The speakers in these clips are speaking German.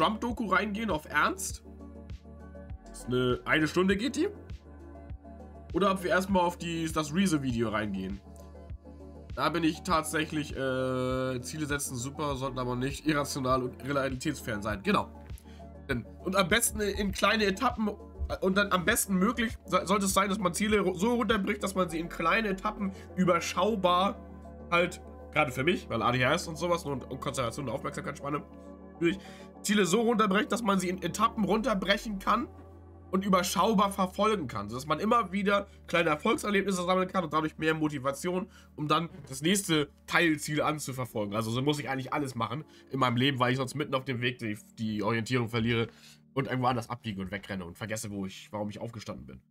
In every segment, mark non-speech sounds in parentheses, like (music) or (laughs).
Trump-Doku reingehen auf Ernst? Ist eine, eine Stunde geht die? Oder ob wir erstmal auf die, das Reese-Video reingehen? Da bin ich tatsächlich, äh, Ziele setzen super, sollten aber nicht irrational und realitätsfern sein. Genau. Und am besten in kleine Etappen und dann am besten möglich sollte es sein, dass man Ziele so runterbricht, dass man sie in kleine Etappen überschaubar halt, gerade für mich, weil ADHS und sowas und Konzentration und Aufmerksamkeitsspanne, natürlich Ziele so runterbrechen, dass man sie in Etappen runterbrechen kann und überschaubar verfolgen kann, sodass man immer wieder kleine Erfolgserlebnisse sammeln kann und dadurch mehr Motivation, um dann das nächste Teilziel anzuverfolgen. Also so muss ich eigentlich alles machen in meinem Leben, weil ich sonst mitten auf dem Weg die, die Orientierung verliere und irgendwo anders abbiege und wegrenne und vergesse, wo ich, warum ich aufgestanden bin.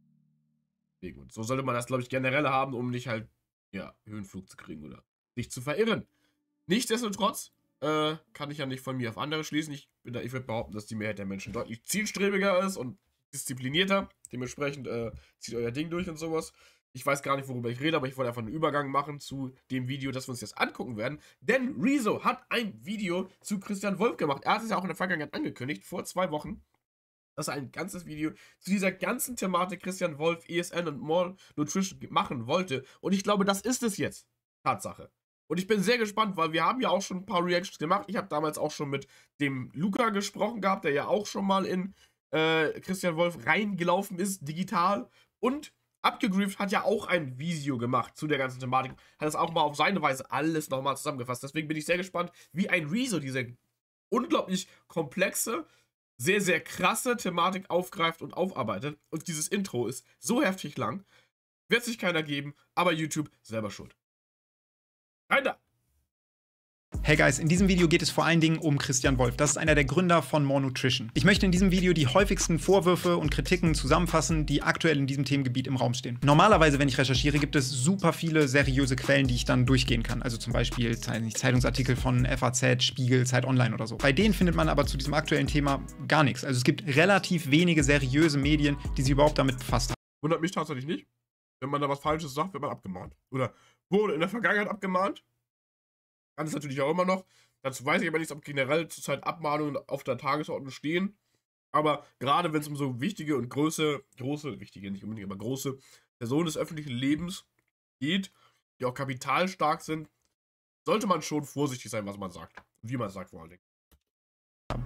Und so sollte man das, glaube ich, generell haben, um nicht halt, ja, Höhenflug zu kriegen oder sich zu verirren. Nichtsdestotrotz äh, kann ich ja nicht von mir auf andere schließen. Ich, ich würde behaupten, dass die Mehrheit der Menschen deutlich zielstrebiger ist und disziplinierter. Dementsprechend äh, zieht euer Ding durch und sowas. Ich weiß gar nicht, worüber ich rede, aber ich wollte einfach einen Übergang machen zu dem Video, das wir uns jetzt angucken werden. Denn Rezo hat ein Video zu Christian Wolf gemacht. Er hat es ja auch in der Vergangenheit angekündigt, vor zwei Wochen dass er ein ganzes Video zu dieser ganzen Thematik Christian Wolf, ESN und More Nutrition machen wollte. Und ich glaube, das ist es jetzt. Tatsache. Und ich bin sehr gespannt, weil wir haben ja auch schon ein paar Reactions gemacht. Ich habe damals auch schon mit dem Luca gesprochen gehabt, der ja auch schon mal in äh, Christian Wolf reingelaufen ist, digital. Und Abgegrieft hat ja auch ein Visio gemacht zu der ganzen Thematik. Hat das auch mal auf seine Weise alles nochmal zusammengefasst. Deswegen bin ich sehr gespannt, wie ein Rezo diese unglaublich komplexe, sehr, sehr krasse Thematik aufgreift und aufarbeitet. Und dieses Intro ist so heftig lang. Wird sich keiner geben, aber YouTube selber schuld. Rein da! Hey guys, in diesem Video geht es vor allen Dingen um Christian Wolf. Das ist einer der Gründer von More Nutrition. Ich möchte in diesem Video die häufigsten Vorwürfe und Kritiken zusammenfassen, die aktuell in diesem Themengebiet im Raum stehen. Normalerweise, wenn ich recherchiere, gibt es super viele seriöse Quellen, die ich dann durchgehen kann. Also zum Beispiel Zeitungsartikel von FAZ, Spiegel, Zeit Online oder so. Bei denen findet man aber zu diesem aktuellen Thema gar nichts. Also es gibt relativ wenige seriöse Medien, die sich überhaupt damit befasst haben. Wundert mich tatsächlich nicht. Wenn man da was Falsches sagt, wird man abgemahnt. Oder wurde in der Vergangenheit abgemahnt. Kann es natürlich auch immer noch. Dazu weiß ich aber nichts, ob generell zurzeit Abmahnungen auf der Tagesordnung stehen. Aber gerade wenn es um so wichtige und große, große, wichtige nicht unbedingt, aber große Personen des öffentlichen Lebens geht, die auch kapitalstark sind, sollte man schon vorsichtig sein, was man sagt. Wie man sagt vor allen Dingen.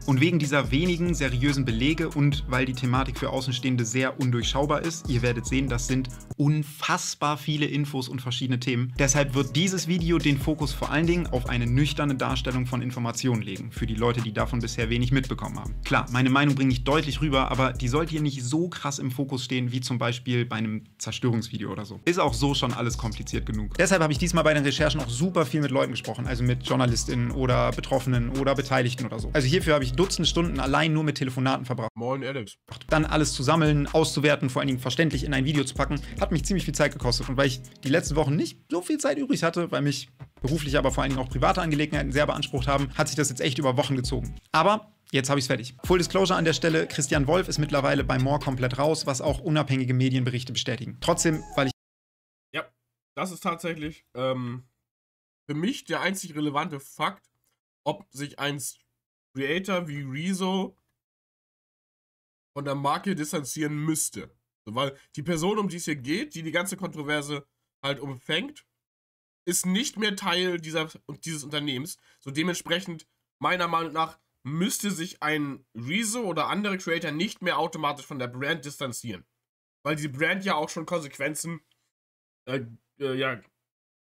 Und wegen dieser wenigen seriösen Belege und weil die Thematik für Außenstehende sehr undurchschaubar ist, ihr werdet sehen, das sind unfassbar viele Infos und verschiedene Themen. Deshalb wird dieses Video den Fokus vor allen Dingen auf eine nüchterne Darstellung von Informationen legen, für die Leute, die davon bisher wenig mitbekommen haben. Klar, meine Meinung bringe ich deutlich rüber, aber die sollte hier nicht so krass im Fokus stehen, wie zum Beispiel bei einem Zerstörungsvideo oder so. Ist auch so schon alles kompliziert genug. Deshalb habe ich diesmal bei den Recherchen auch super viel mit Leuten gesprochen, also mit JournalistInnen oder Betroffenen oder Beteiligten oder so. Also hierfür Dafür habe ich Dutzend Stunden allein nur mit Telefonaten verbracht. Moin Alex. Dann alles zu sammeln, auszuwerten, vor allen Dingen verständlich in ein Video zu packen, hat mich ziemlich viel Zeit gekostet. Und weil ich die letzten Wochen nicht so viel Zeit übrig hatte, weil mich beruflich, aber vor allen Dingen auch private Angelegenheiten sehr beansprucht haben, hat sich das jetzt echt über Wochen gezogen. Aber Jetzt habe ich es fertig. Full Disclosure an der Stelle, Christian Wolf ist mittlerweile bei More komplett raus, was auch unabhängige Medienberichte bestätigen. Trotzdem, weil ich... Ja, das ist tatsächlich ähm, für mich der einzig relevante Fakt, ob sich ein Creator wie Rezo von der Marke distanzieren müsste. So, weil die Person, um die es hier geht, die die ganze Kontroverse halt umfängt, ist nicht mehr Teil dieser, dieses Unternehmens. So dementsprechend, meiner Meinung nach, müsste sich ein Rezo oder andere Creator nicht mehr automatisch von der Brand distanzieren. Weil die Brand ja auch schon Konsequenzen äh, äh, ja,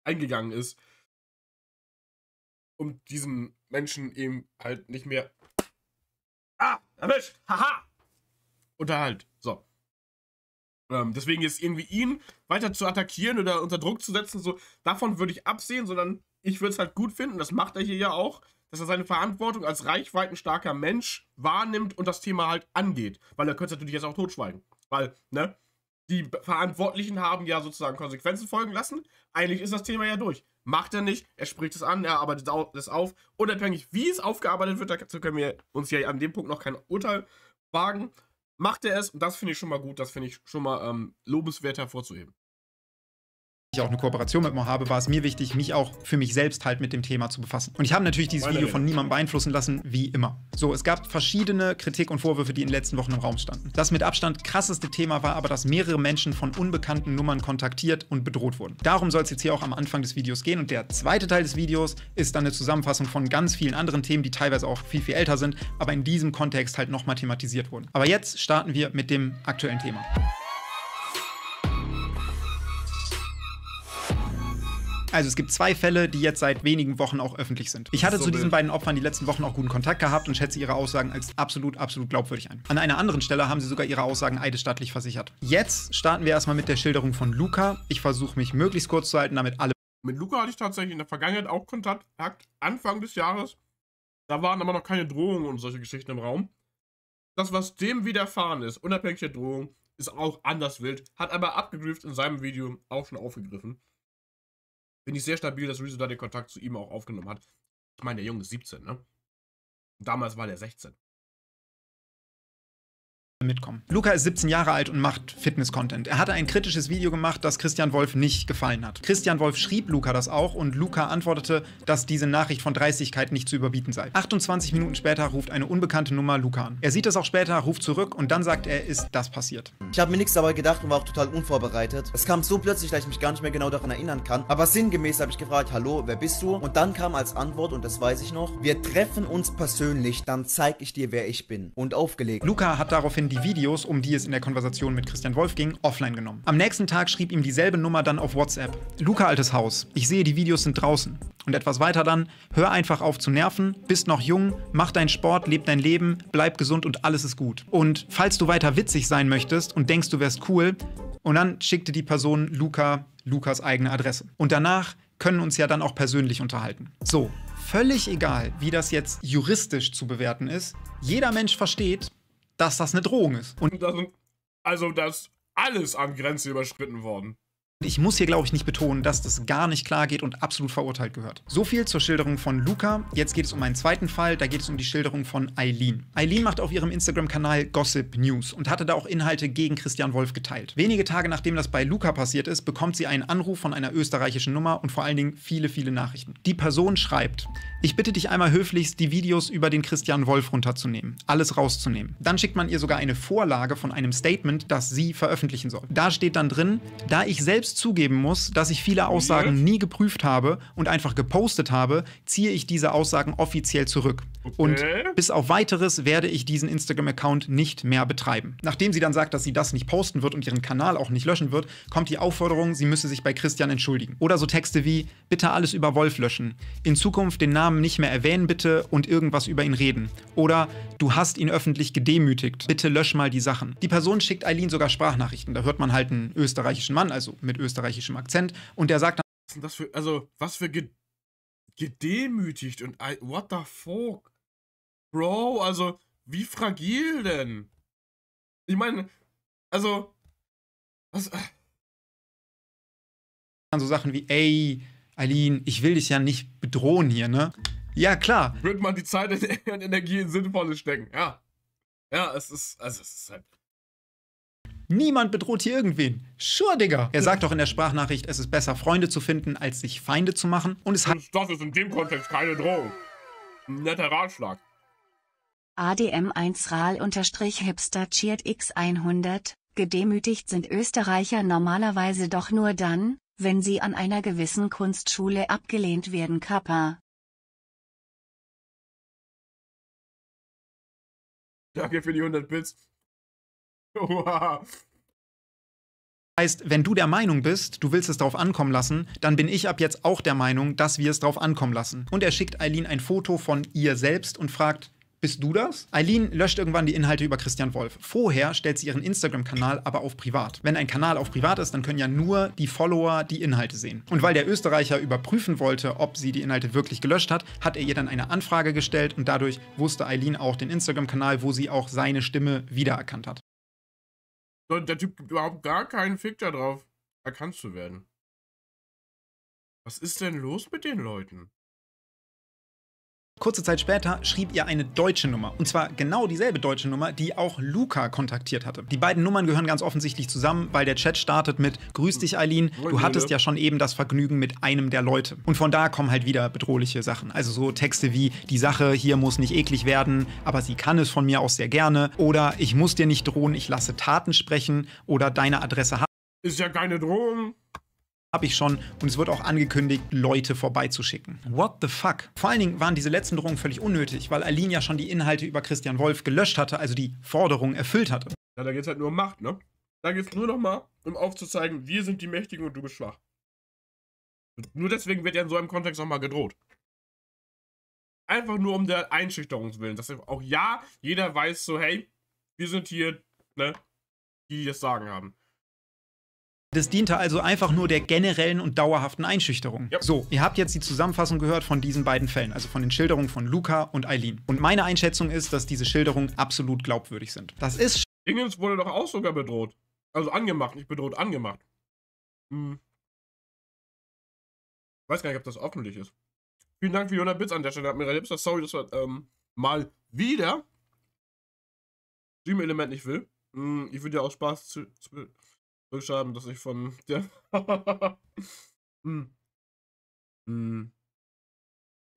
eingegangen ist um diesen Menschen eben halt nicht mehr. Ah, erwischt! Haha! Unterhalt. So. Ähm, deswegen ist irgendwie ihn weiter zu attackieren oder unter Druck zu setzen, so, davon würde ich absehen, sondern ich würde es halt gut finden, das macht er hier ja auch, dass er seine Verantwortung als reichweitenstarker Mensch wahrnimmt und das Thema halt angeht. Weil er könnte es natürlich jetzt auch totschweigen. Weil, ne? die Verantwortlichen haben ja sozusagen Konsequenzen folgen lassen. Eigentlich ist das Thema ja durch. Macht er nicht, er spricht es an, er arbeitet es auf. Unabhängig, wie es aufgearbeitet wird, dazu können wir uns ja an dem Punkt noch kein Urteil wagen. Macht er es, und das finde ich schon mal gut, das finde ich schon mal ähm, lobenswert hervorzuheben ich auch eine Kooperation mit Mojave, war es mir wichtig, mich auch für mich selbst halt mit dem Thema zu befassen. Und ich habe natürlich dieses Video von niemandem beeinflussen lassen, wie immer. So, es gab verschiedene Kritik und Vorwürfe, die in den letzten Wochen im Raum standen. Das mit Abstand krasseste Thema war aber, dass mehrere Menschen von unbekannten Nummern kontaktiert und bedroht wurden. Darum soll es jetzt hier auch am Anfang des Videos gehen. Und der zweite Teil des Videos ist dann eine Zusammenfassung von ganz vielen anderen Themen, die teilweise auch viel, viel älter sind, aber in diesem Kontext halt nochmal thematisiert wurden. Aber jetzt starten wir mit dem aktuellen Thema. Also es gibt zwei Fälle, die jetzt seit wenigen Wochen auch öffentlich sind. Ich hatte so zu diesen beiden Opfern die letzten Wochen auch guten Kontakt gehabt und schätze ihre Aussagen als absolut, absolut glaubwürdig ein. An einer anderen Stelle haben sie sogar ihre Aussagen eidesstattlich versichert. Jetzt starten wir erstmal mit der Schilderung von Luca. Ich versuche mich möglichst kurz zu halten, damit alle. Mit Luca hatte ich tatsächlich in der Vergangenheit auch Kontakt, gehabt, Anfang des Jahres. Da waren aber noch keine Drohungen und solche Geschichten im Raum. Das, was dem widerfahren ist, unabhängig der Drohung, ist auch anders wild, hat aber abgegriffen in seinem Video auch schon aufgegriffen. Finde ich sehr stabil, dass Rezo da den Kontakt zu ihm auch aufgenommen hat. Ich meine, der Junge ist 17, ne? Damals war der 16 mitkommen. Luca ist 17 Jahre alt und macht Fitness-Content. Er hatte ein kritisches Video gemacht, das Christian Wolf nicht gefallen hat. Christian Wolf schrieb Luca das auch und Luca antwortete, dass diese Nachricht von Dreistigkeit nicht zu überbieten sei. 28 Minuten später ruft eine unbekannte Nummer Luca an. Er sieht das auch später, ruft zurück und dann sagt er, ist das passiert. Ich habe mir nichts dabei gedacht und war auch total unvorbereitet. Es kam so plötzlich, dass ich mich gar nicht mehr genau daran erinnern kann. Aber sinngemäß habe ich gefragt, hallo, wer bist du? Und dann kam als Antwort, und das weiß ich noch, wir treffen uns persönlich, dann zeige ich dir, wer ich bin. Und aufgelegt. Luca hat daraufhin daraufhin die Videos, um die es in der Konversation mit Christian Wolf ging, offline genommen. Am nächsten Tag schrieb ihm dieselbe Nummer dann auf WhatsApp. Luca altes Haus, ich sehe, die Videos sind draußen. Und etwas weiter dann, hör einfach auf zu nerven, bist noch jung, mach deinen Sport, leb dein Leben, bleib gesund und alles ist gut. Und falls du weiter witzig sein möchtest und denkst, du wärst cool, und dann schickte die Person Luca Lukas eigene Adresse. Und danach können uns ja dann auch persönlich unterhalten. So, völlig egal, wie das jetzt juristisch zu bewerten ist, jeder Mensch versteht, dass das eine Drohung ist. Und also, dass alles an Grenze überschritten worden. Ich muss hier, glaube ich, nicht betonen, dass das gar nicht klar geht und absolut verurteilt gehört. So viel zur Schilderung von Luca. Jetzt geht es um einen zweiten Fall, da geht es um die Schilderung von Eileen. Eileen macht auf ihrem Instagram-Kanal Gossip News und hatte da auch Inhalte gegen Christian Wolf geteilt. Wenige Tage nachdem das bei Luca passiert ist, bekommt sie einen Anruf von einer österreichischen Nummer und vor allen Dingen viele, viele Nachrichten. Die Person schreibt, ich bitte dich einmal höflichst, die Videos über den Christian Wolf runterzunehmen, alles rauszunehmen. Dann schickt man ihr sogar eine Vorlage von einem Statement, das sie veröffentlichen soll. Da steht dann drin, da ich selbst selbst zugeben muss, dass ich viele Aussagen nie geprüft habe und einfach gepostet habe, ziehe ich diese Aussagen offiziell zurück. Und bis auf weiteres werde ich diesen Instagram-Account nicht mehr betreiben. Nachdem sie dann sagt, dass sie das nicht posten wird und ihren Kanal auch nicht löschen wird, kommt die Aufforderung, sie müsse sich bei Christian entschuldigen. Oder so Texte wie, bitte alles über Wolf löschen, in Zukunft den Namen nicht mehr erwähnen bitte und irgendwas über ihn reden. Oder, du hast ihn öffentlich gedemütigt, bitte lösch mal die Sachen. Die Person schickt Eileen sogar Sprachnachrichten, da hört man halt einen österreichischen Mann, also mit österreichischem Akzent, und der sagt dann, was ist denn das für, also, was für gedemütigt und what the fuck? Bro, also wie fragil denn? Ich meine, also was? Äh. So Sachen wie, ey, Aline, ich will dich ja nicht bedrohen hier, ne? Ja, klar. Wird man die Zeit (laughs) und Energie in Sinnvolles stecken, ja. Ja, es ist, also es ist halt. Niemand bedroht hier irgendwen. Sure, Digga. Er sagt doch in der Sprachnachricht, es ist besser, Freunde zu finden, als sich Feinde zu machen. Und es hat. Das ist in dem Kontext keine Drohung. Ein netter Ratschlag. ADM1-RAL-Hipster cheert 100 gedemütigt sind Österreicher normalerweise doch nur dann, wenn sie an einer gewissen Kunstschule abgelehnt werden Kappa. Danke für die 100 Bits. (laughs) Wow. Heißt, wenn du der Meinung bist, du willst es drauf ankommen lassen, dann bin ich ab jetzt auch der Meinung, dass wir es drauf ankommen lassen. Und er schickt Eileen ein Foto von ihr selbst und fragt, bist du das? Eileen löscht irgendwann die Inhalte über Christian Wolf. Vorher stellt sie ihren Instagram-Kanal aber auf privat. Wenn ein Kanal auf privat ist, dann können ja nur die Follower die Inhalte sehen. Und weil der Österreicher überprüfen wollte, ob sie die Inhalte wirklich gelöscht hat, hat er ihr dann eine Anfrage gestellt und dadurch wusste Eileen auch den Instagram-Kanal, wo sie auch seine Stimme wiedererkannt hat. Der Typ gibt überhaupt gar keinen Fick darauf, erkannt zu werden. Was ist denn los mit den Leuten? Kurze Zeit später schrieb ihr eine deutsche Nummer. Und zwar genau dieselbe deutsche Nummer, die auch Luca kontaktiert hatte. Die beiden Nummern gehören ganz offensichtlich zusammen, weil der Chat startet mit Grüß dich, Eileen. Du hattest ja schon eben das Vergnügen mit einem der Leute. Und von da kommen halt wieder bedrohliche Sachen. Also so Texte wie Die Sache hier muss nicht eklig werden, aber sie kann es von mir auch sehr gerne. Oder Ich muss dir nicht drohen, ich lasse Taten sprechen. Oder Deine Adresse hat. Ist ja keine Drohung habe ich schon und es wird auch angekündigt, Leute vorbeizuschicken. What the fuck? Vor allen Dingen waren diese letzten Drohungen völlig unnötig, weil Aline ja schon die Inhalte über Christian Wolf gelöscht hatte, also die Forderung erfüllt hatte. Ja, da es halt nur um Macht, ne? Da geht es nur nochmal, um aufzuzeigen, wir sind die Mächtigen und du bist schwach. Nur deswegen wird ja in so einem Kontext nochmal gedroht. Einfach nur um der Einschüchterungswillen. Dass auch ja, jeder weiß so, hey, wir sind hier, ne, die das Sagen haben. Das diente also einfach nur der generellen und dauerhaften Einschüchterung. Yep. So, ihr habt jetzt die Zusammenfassung gehört von diesen beiden Fällen, also von den Schilderungen von Luca und Eileen. Und meine Einschätzung ist, dass diese Schilderungen absolut glaubwürdig sind. Das ist. Dingens wurde doch auch sogar bedroht. Also angemacht, nicht bedroht, angemacht. Hm. Ich weiß gar nicht, ob das öffentlich ist. Vielen Dank für die 100 Bits an der Stelle, Hat Admiral Hipster. Sorry, dass wir ähm, mal wieder Stream-Element nicht will. Hm, ich würde ja auch Spaß zu, zu Glück dass ich von der. (laughs) hm. Hm.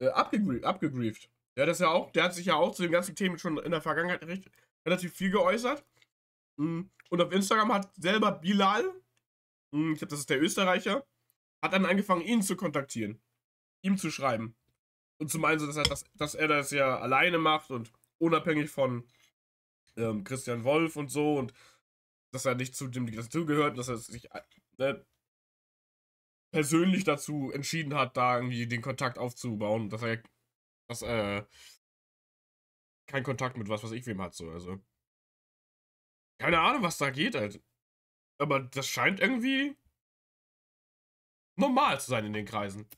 Äh, abgegrie abgegrieft. Ja, das ja auch, der hat sich ja auch zu den ganzen Themen schon in der Vergangenheit recht, relativ viel geäußert. Hm. Und auf Instagram hat selber Bilal, hm, ich glaube, das ist der Österreicher, hat dann angefangen, ihn zu kontaktieren. Ihm zu schreiben. Und zum einen dass er das, dass er das ja alleine macht und unabhängig von ähm, Christian Wolf und so und dass er nicht zu dem dazugehört, dass er sich äh, ne, persönlich dazu entschieden hat, da irgendwie den Kontakt aufzubauen, dass er dass, äh, keinen Kontakt mit was, was ich wem hat, so, also. Keine Ahnung, was da geht, halt. Aber das scheint irgendwie normal zu sein in den Kreisen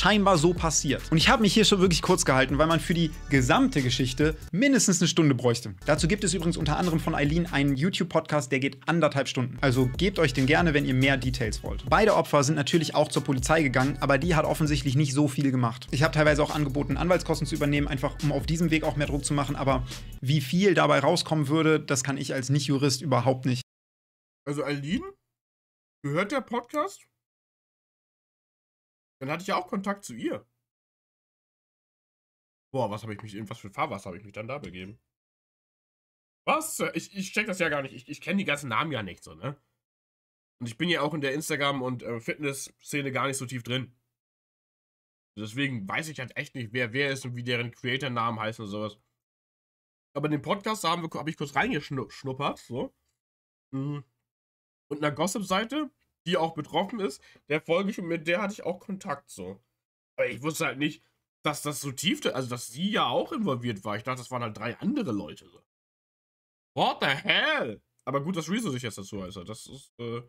scheinbar so passiert. Und ich habe mich hier schon wirklich kurz gehalten, weil man für die gesamte Geschichte mindestens eine Stunde bräuchte. Dazu gibt es übrigens unter anderem von Eileen einen YouTube-Podcast, der geht anderthalb Stunden. Also gebt euch den gerne, wenn ihr mehr Details wollt. Beide Opfer sind natürlich auch zur Polizei gegangen, aber die hat offensichtlich nicht so viel gemacht. Ich habe teilweise auch angeboten, Anwaltskosten zu übernehmen, einfach um auf diesem Weg auch mehr Druck zu machen, aber wie viel dabei rauskommen würde, das kann ich als Nicht-Jurist überhaupt nicht. Also Eileen? Gehört der Podcast? Dann hatte ich ja auch Kontakt zu ihr. Boah, was habe ich mich, in was für Fahrwasser habe ich mich dann da begeben? Was? Ich, ich check das ja gar nicht. Ich, ich kenne die ganzen Namen ja nicht so, ne? Und ich bin ja auch in der Instagram- und äh, Fitness-Szene gar nicht so tief drin. Deswegen weiß ich halt echt nicht, wer wer ist und wie deren Creator-Namen heißen und sowas. Aber in den Podcast habe hab ich kurz reingeschnuppert, so. Mhm. Und einer Gossip-Seite die auch betroffen ist, der folge ich und mit der hatte ich auch Kontakt so. Aber ich wusste halt nicht, dass das so tief, also dass sie ja auch involviert war. Ich dachte, das waren halt drei andere Leute. So. What the hell? Aber gut, dass Rezo sich jetzt dazu äußert. Das ist, äh,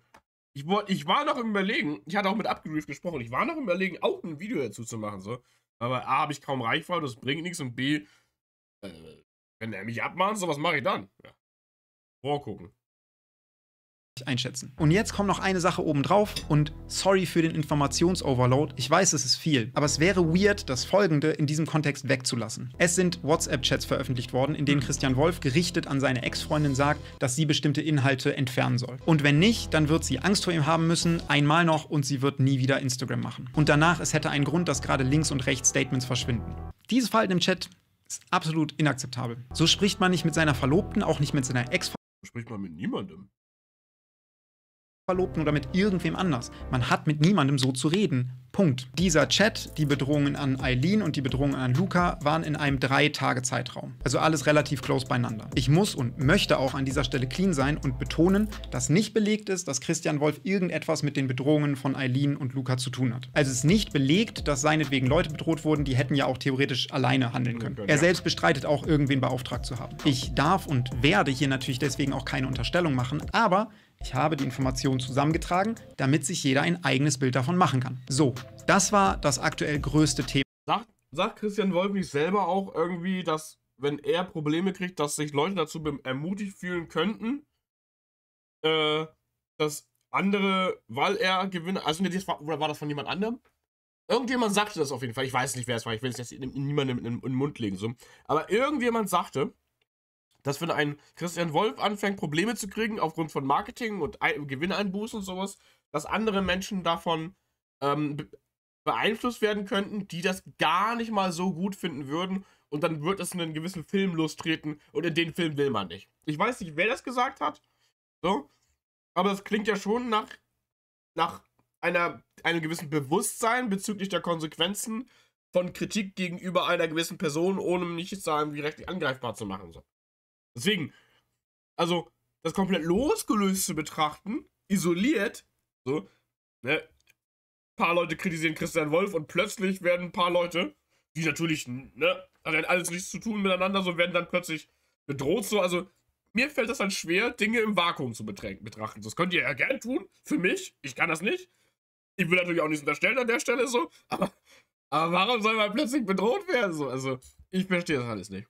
ich, ich war noch im Überlegen, ich hatte auch mit Upgrief gesprochen, ich war noch im Überlegen, auch ein Video dazu zu machen, so. Aber A, habe ich kaum Reichweite, das bringt nichts und B, äh, wenn er mich abmahnt, so was mache ich dann? Ja. Vorgucken einschätzen. Und jetzt kommt noch eine Sache obendrauf und sorry für den Informationsoverload. Ich weiß, es ist viel, aber es wäre weird, das Folgende in diesem Kontext wegzulassen. Es sind WhatsApp-Chats veröffentlicht worden, in denen mhm. Christian Wolf gerichtet an seine Ex-Freundin sagt, dass sie bestimmte Inhalte entfernen soll. Und wenn nicht, dann wird sie Angst vor ihm haben müssen, einmal noch und sie wird nie wieder Instagram machen. Und danach, es hätte einen Grund, dass gerade links und rechts Statements verschwinden. Dieses Verhalten im Chat ist absolut inakzeptabel. So spricht man nicht mit seiner Verlobten, auch nicht mit seiner Ex-Freundin. Spricht man mit niemandem. Verlobten oder mit irgendwem anders. Man hat mit niemandem so zu reden. Punkt. Dieser Chat, die Bedrohungen an Eileen und die Bedrohungen an Luca waren in einem drei Tage Zeitraum. Also alles relativ close beieinander. Ich muss und möchte auch an dieser Stelle clean sein und betonen, dass nicht belegt ist, dass Christian Wolf irgendetwas mit den Bedrohungen von Eileen und Luca zu tun hat. Also es ist nicht belegt, dass seinetwegen Leute bedroht wurden, die hätten ja auch theoretisch alleine handeln können. Er selbst bestreitet auch, irgendwen beauftragt zu haben. Ich darf und werde hier natürlich deswegen auch keine Unterstellung machen, aber ich habe die Informationen zusammengetragen, damit sich jeder ein eigenes Bild davon machen kann. So, das war das aktuell größte Thema. Sagt, sagt Christian Wolf nicht selber auch irgendwie, dass wenn er Probleme kriegt, dass sich Leute dazu ermutigt fühlen könnten, äh, dass andere, weil er gewinnt, also ne, das war, oder war das von jemand anderem? Irgendjemand sagte das auf jeden Fall. Ich weiß nicht, wer es war. Ich will es jetzt niemandem in, in den Mund legen. So. Aber irgendjemand sagte, dass wenn ein Christian Wolf anfängt, Probleme zu kriegen aufgrund von Marketing und Gewinneinbußen und sowas, dass andere Menschen davon ähm, beeinflusst werden könnten, die das gar nicht mal so gut finden würden. Und dann wird es in einen gewissen Film lostreten und in den Film will man nicht. Ich weiß nicht, wer das gesagt hat. So. Aber es klingt ja schon nach, nach einer, einem gewissen Bewusstsein bezüglich der Konsequenzen von Kritik gegenüber einer gewissen Person, ohne mich sagen, irgendwie rechtlich angreifbar zu machen. So. Deswegen, also das komplett losgelöst zu betrachten, isoliert, so, ne? Ein paar Leute kritisieren Christian Wolf und plötzlich werden ein paar Leute, die natürlich, ne, also hat alles nichts zu tun miteinander, so werden dann plötzlich bedroht, so, also mir fällt das dann schwer, Dinge im Vakuum zu betrachten. Das könnt ihr ja gern tun, für mich, ich kann das nicht. Ich will natürlich auch nichts unterstellen an der Stelle, so, aber, aber warum soll man plötzlich bedroht werden, so, also ich verstehe das alles nicht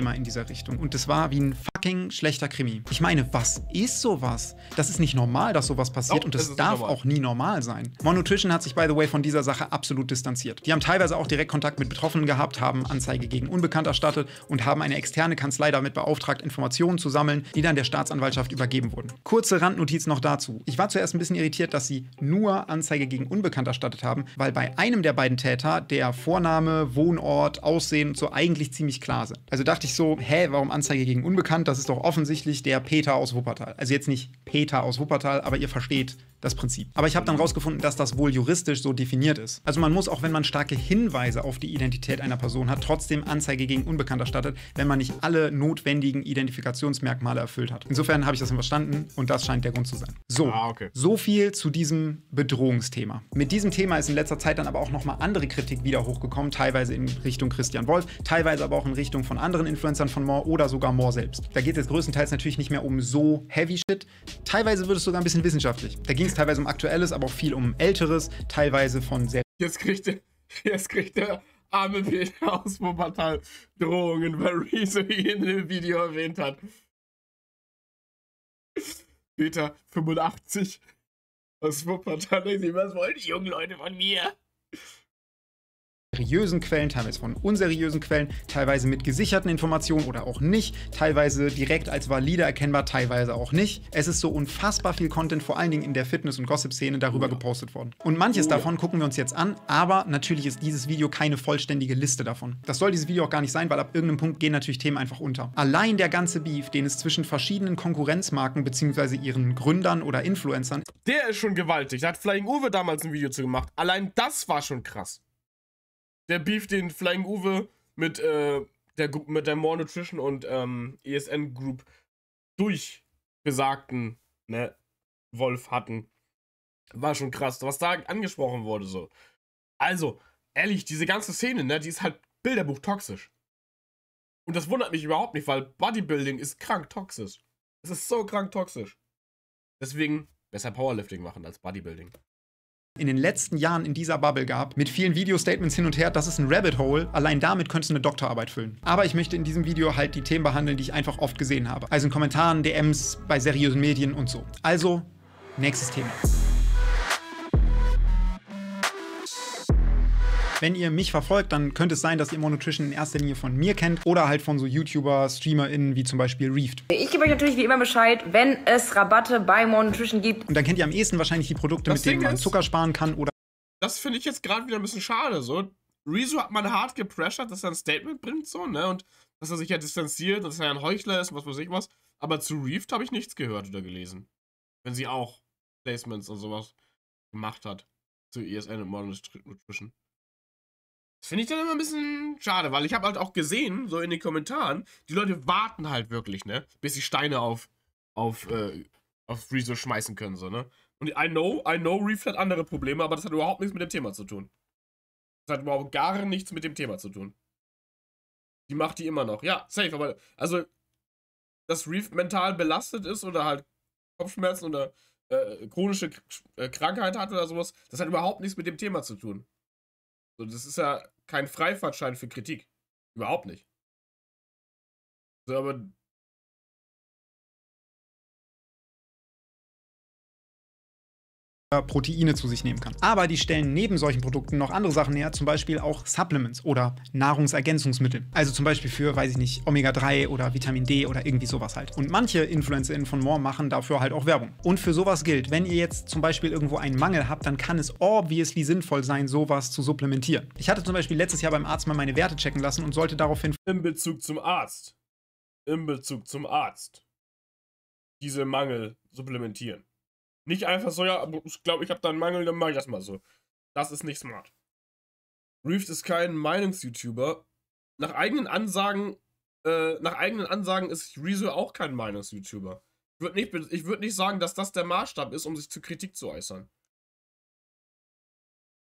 immer in dieser Richtung. Und das war wie ein fucking schlechter Krimi. Ich meine, was ist sowas? Das ist nicht normal, dass sowas passiert oh, und das, das darf normal. auch nie normal sein. Monotrition hat sich, by the way, von dieser Sache absolut distanziert. Die haben teilweise auch direkt Kontakt mit Betroffenen gehabt, haben Anzeige gegen Unbekannt erstattet und haben eine externe Kanzlei damit beauftragt, Informationen zu sammeln, die dann der Staatsanwaltschaft übergeben wurden. Kurze Randnotiz noch dazu. Ich war zuerst ein bisschen irritiert, dass sie nur Anzeige gegen Unbekannt erstattet haben, weil bei einem der beiden Täter der Vorname, Wohnort, Aussehen und so eigentlich ziemlich klar sind. Also dachte dachte ich so, hä, warum Anzeige gegen Unbekannt? Das ist doch offensichtlich der Peter aus Wuppertal. Also jetzt nicht Peter aus Wuppertal, aber ihr versteht, das Prinzip. Aber ich habe dann rausgefunden, dass das wohl juristisch so definiert ist. Also man muss, auch wenn man starke Hinweise auf die Identität einer Person hat, trotzdem Anzeige gegen Unbekannt erstattet, wenn man nicht alle notwendigen Identifikationsmerkmale erfüllt hat. Insofern habe ich das verstanden und das scheint der Grund zu sein. So, ah, okay. so viel zu diesem Bedrohungsthema. Mit diesem Thema ist in letzter Zeit dann aber auch nochmal andere Kritik wieder hochgekommen, teilweise in Richtung Christian Wolf, teilweise aber auch in Richtung von anderen Influencern von Moore oder sogar Moore selbst. Da geht es jetzt größtenteils natürlich nicht mehr um so heavy Shit. Teilweise wird es sogar ein bisschen wissenschaftlich. Da ging es es teilweise um Aktuelles, aber auch viel um Älteres, teilweise von sehr. Jetzt kriegt der, jetzt kriegt der arme Peter aus Wuppertal halt Drohungen, weil Rezo ihn in dem Video erwähnt hat. Peter 85 aus Wuppertal, was wollen die jungen Leute von mir? seriösen Quellen, teilweise von unseriösen Quellen, teilweise mit gesicherten Informationen oder auch nicht, teilweise direkt als valide erkennbar, teilweise auch nicht. Es ist so unfassbar viel Content, vor allen Dingen in der Fitness- und Gossip-Szene, darüber gepostet worden. Und manches oh. davon gucken wir uns jetzt an, aber natürlich ist dieses Video keine vollständige Liste davon. Das soll dieses Video auch gar nicht sein, weil ab irgendeinem Punkt gehen natürlich Themen einfach unter. Allein der ganze Beef, den es zwischen verschiedenen Konkurrenzmarken bzw. ihren Gründern oder Influencern. Der ist schon gewaltig. Da hat Flying Uwe damals ein Video zu gemacht. Allein das war schon krass der Beef, den Flying Uwe mit, äh, der, mit der More Nutrition und ähm, ESN Group durchgesagten ne, Wolf hatten. War schon krass, was da angesprochen wurde so. Also, ehrlich, diese ganze Szene, ne, die ist halt Bilderbuch toxisch. Und das wundert mich überhaupt nicht, weil Bodybuilding ist krank toxisch. Es ist so krank toxisch. Deswegen besser Powerlifting machen als Bodybuilding in den letzten Jahren in dieser Bubble gab, mit vielen Video-Statements hin und her, das ist ein Rabbit Hole, allein damit könntest du eine Doktorarbeit füllen. Aber ich möchte in diesem Video halt die Themen behandeln, die ich einfach oft gesehen habe. Also in Kommentaren, DMs, bei seriösen Medien und so. Also, nächstes Thema. Wenn ihr mich verfolgt, dann könnte es sein, dass ihr Monotrition in erster Linie von mir kennt oder halt von so YouTuber, StreamerInnen wie zum Beispiel Reefed. Ich gebe euch natürlich wie immer Bescheid, wenn es Rabatte bei Monotrition gibt. Und dann kennt ihr am ehesten wahrscheinlich die Produkte, das mit Ding denen man Zucker sparen kann oder. Das finde ich jetzt gerade wieder ein bisschen schade. So, Rezo hat man hart gepressured, dass er ein Statement bringt, so, ne? Und dass er sich ja distanziert, dass er ein Heuchler ist und was weiß ich was. Aber zu Reefed habe ich nichts gehört oder gelesen. Wenn sie auch Placements und sowas gemacht hat. Zu ESN und Modern Nutrition. Das finde ich dann immer ein bisschen schade, weil ich habe halt auch gesehen, so in den Kommentaren, die Leute warten halt wirklich, ne? Bis sie Steine auf, auf, äh, auf Rezo schmeißen können, so, ne? Und I know, I know, Reef hat andere Probleme, aber das hat überhaupt nichts mit dem Thema zu tun. Das hat überhaupt gar nichts mit dem Thema zu tun. Die macht die immer noch. Ja, safe, aber, also, dass Reef mental belastet ist oder halt Kopfschmerzen oder äh, chronische K Krankheit hat oder sowas, das hat überhaupt nichts mit dem Thema zu tun. So, das ist ja kein Freifahrtschein für Kritik. Überhaupt nicht. So, aber Äh, Proteine zu sich nehmen kann. Aber die stellen neben solchen Produkten noch andere Sachen her, zum Beispiel auch Supplements oder Nahrungsergänzungsmittel. Also zum Beispiel für, weiß ich nicht, Omega-3 oder Vitamin D oder irgendwie sowas halt. Und manche InfluencerInnen von More machen dafür halt auch Werbung. Und für sowas gilt, wenn ihr jetzt zum Beispiel irgendwo einen Mangel habt, dann kann es obviously sinnvoll sein, sowas zu supplementieren. Ich hatte zum Beispiel letztes Jahr beim Arzt mal meine Werte checken lassen und sollte daraufhin... In Bezug zum Arzt. In Bezug zum Arzt. Diese Mangel supplementieren. Nicht einfach so, ja, aber ich glaube, ich habe da einen Mangel, dann mache ich das mal so. Das ist nicht smart. Reefed ist kein Meinungs-YouTuber. Nach eigenen Ansagen, äh, nach eigenen Ansagen ist Rezo auch kein Meinungs-YouTuber. Ich würde nicht, würd nicht sagen, dass das der Maßstab ist, um sich zu Kritik zu äußern.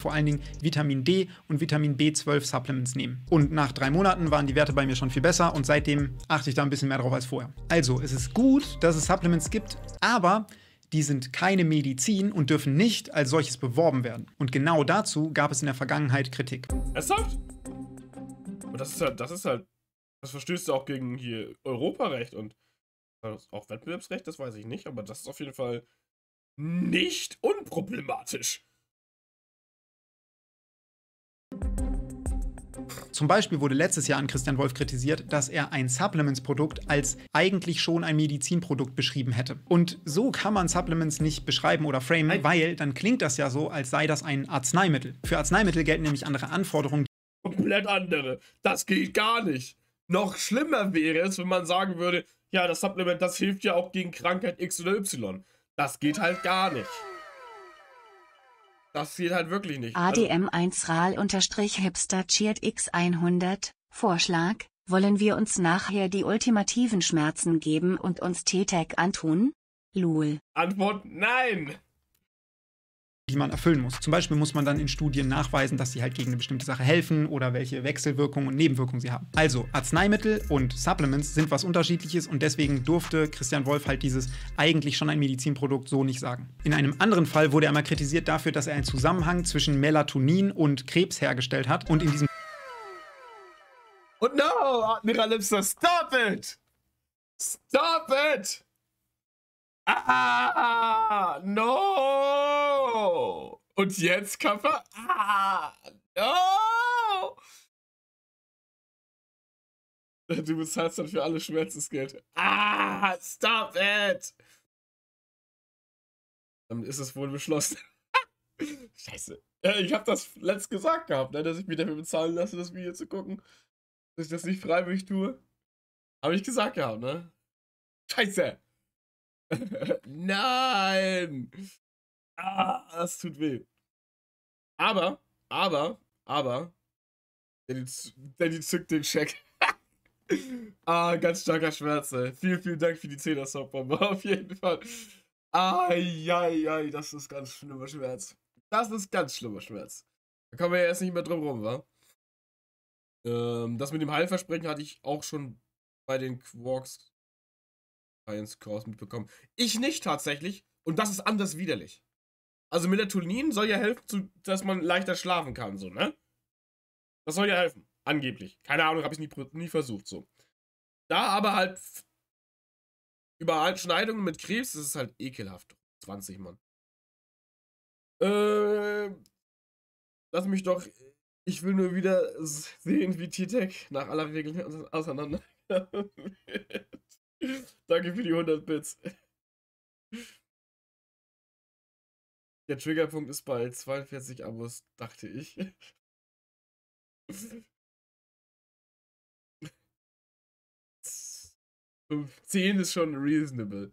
Vor allen Dingen Vitamin D und Vitamin B12 Supplements nehmen. Und nach drei Monaten waren die Werte bei mir schon viel besser und seitdem achte ich da ein bisschen mehr drauf als vorher. Also, es ist gut, dass es Supplements gibt, aber die sind keine Medizin und dürfen nicht als solches beworben werden. Und genau dazu gab es in der Vergangenheit Kritik. Ernsthaft? Und das ist halt, das ist halt, das verstößt auch gegen hier Europarecht und auch Wettbewerbsrecht, das weiß ich nicht, aber das ist auf jeden Fall nicht unproblematisch. Zum Beispiel wurde letztes Jahr an Christian Wolf kritisiert, dass er ein Supplements-Produkt als eigentlich schon ein Medizinprodukt beschrieben hätte. Und so kann man Supplements nicht beschreiben oder framen, weil dann klingt das ja so, als sei das ein Arzneimittel. Für Arzneimittel gelten nämlich andere Anforderungen. Komplett andere. Das geht gar nicht. Noch schlimmer wäre es, wenn man sagen würde, ja, das Supplement, das hilft ja auch gegen Krankheit X oder Y. Das geht halt gar nicht. Das geht halt wirklich nicht. ADM1 also RAL-Hipster Cheert X100, Vorschlag, wollen wir uns nachher die ultimativen Schmerzen geben und uns T-Tag antun? Lul. Antwort nein! die man erfüllen muss. Zum Beispiel muss man dann in Studien nachweisen, dass sie halt gegen eine bestimmte Sache helfen oder welche Wechselwirkungen und Nebenwirkungen sie haben. Also Arzneimittel und Supplements sind was unterschiedliches und deswegen durfte Christian Wolf halt dieses eigentlich schon ein Medizinprodukt so nicht sagen. In einem anderen Fall wurde er mal kritisiert dafür, dass er einen Zusammenhang zwischen Melatonin und Krebs hergestellt hat und in diesem Oh no, Admiral Lipser, stop it! Stop it! Ah, no! Und jetzt Kampfer. Ah, no! Du bezahlst dann für alle Schmerzensgeld. Ah, stop it! Dann ist es wohl beschlossen. (laughs) Scheiße. Äh, ich habe das letzt gesagt gehabt, ne, dass ich mich dafür bezahlen lasse, das Video zu gucken. Dass ich das nicht freiwillig tue. Habe ich gesagt gehabt, ne? Scheiße! (laughs) Nein! Ah, das tut weh. Aber, aber, aber, Danny, Danny zückt den Scheck. (laughs) ah, ganz starker Schmerz, ey. Vielen, vielen Dank für die 10er Softbombe, (laughs) auf jeden Fall. Ai, das ist ganz schlimmer Schmerz. Das ist ganz schlimmer Schmerz. Da kommen wir ja erst nicht mehr drum rum, wa? Ähm, das mit dem Heilversprechen hatte ich auch schon bei den Quarks Science Course mitbekommen. Ich nicht tatsächlich. Und das ist anders widerlich. Also Melatonin soll ja helfen, dass man leichter schlafen kann, so, ne? Das soll ja helfen. Angeblich. Keine Ahnung, habe ich nie, nie versucht, so. Da aber halt überall Schneidungen mit Krebs, das ist halt ekelhaft. 20, Mann. Äh, lass mich doch. Ich will nur wieder sehen, wie T-Tech nach aller Regel auseinander. (laughs) (laughs) Danke für die 100 Bits. Der Triggerpunkt ist bei 42 Abos, dachte ich. Fünf, 10 ist schon reasonable.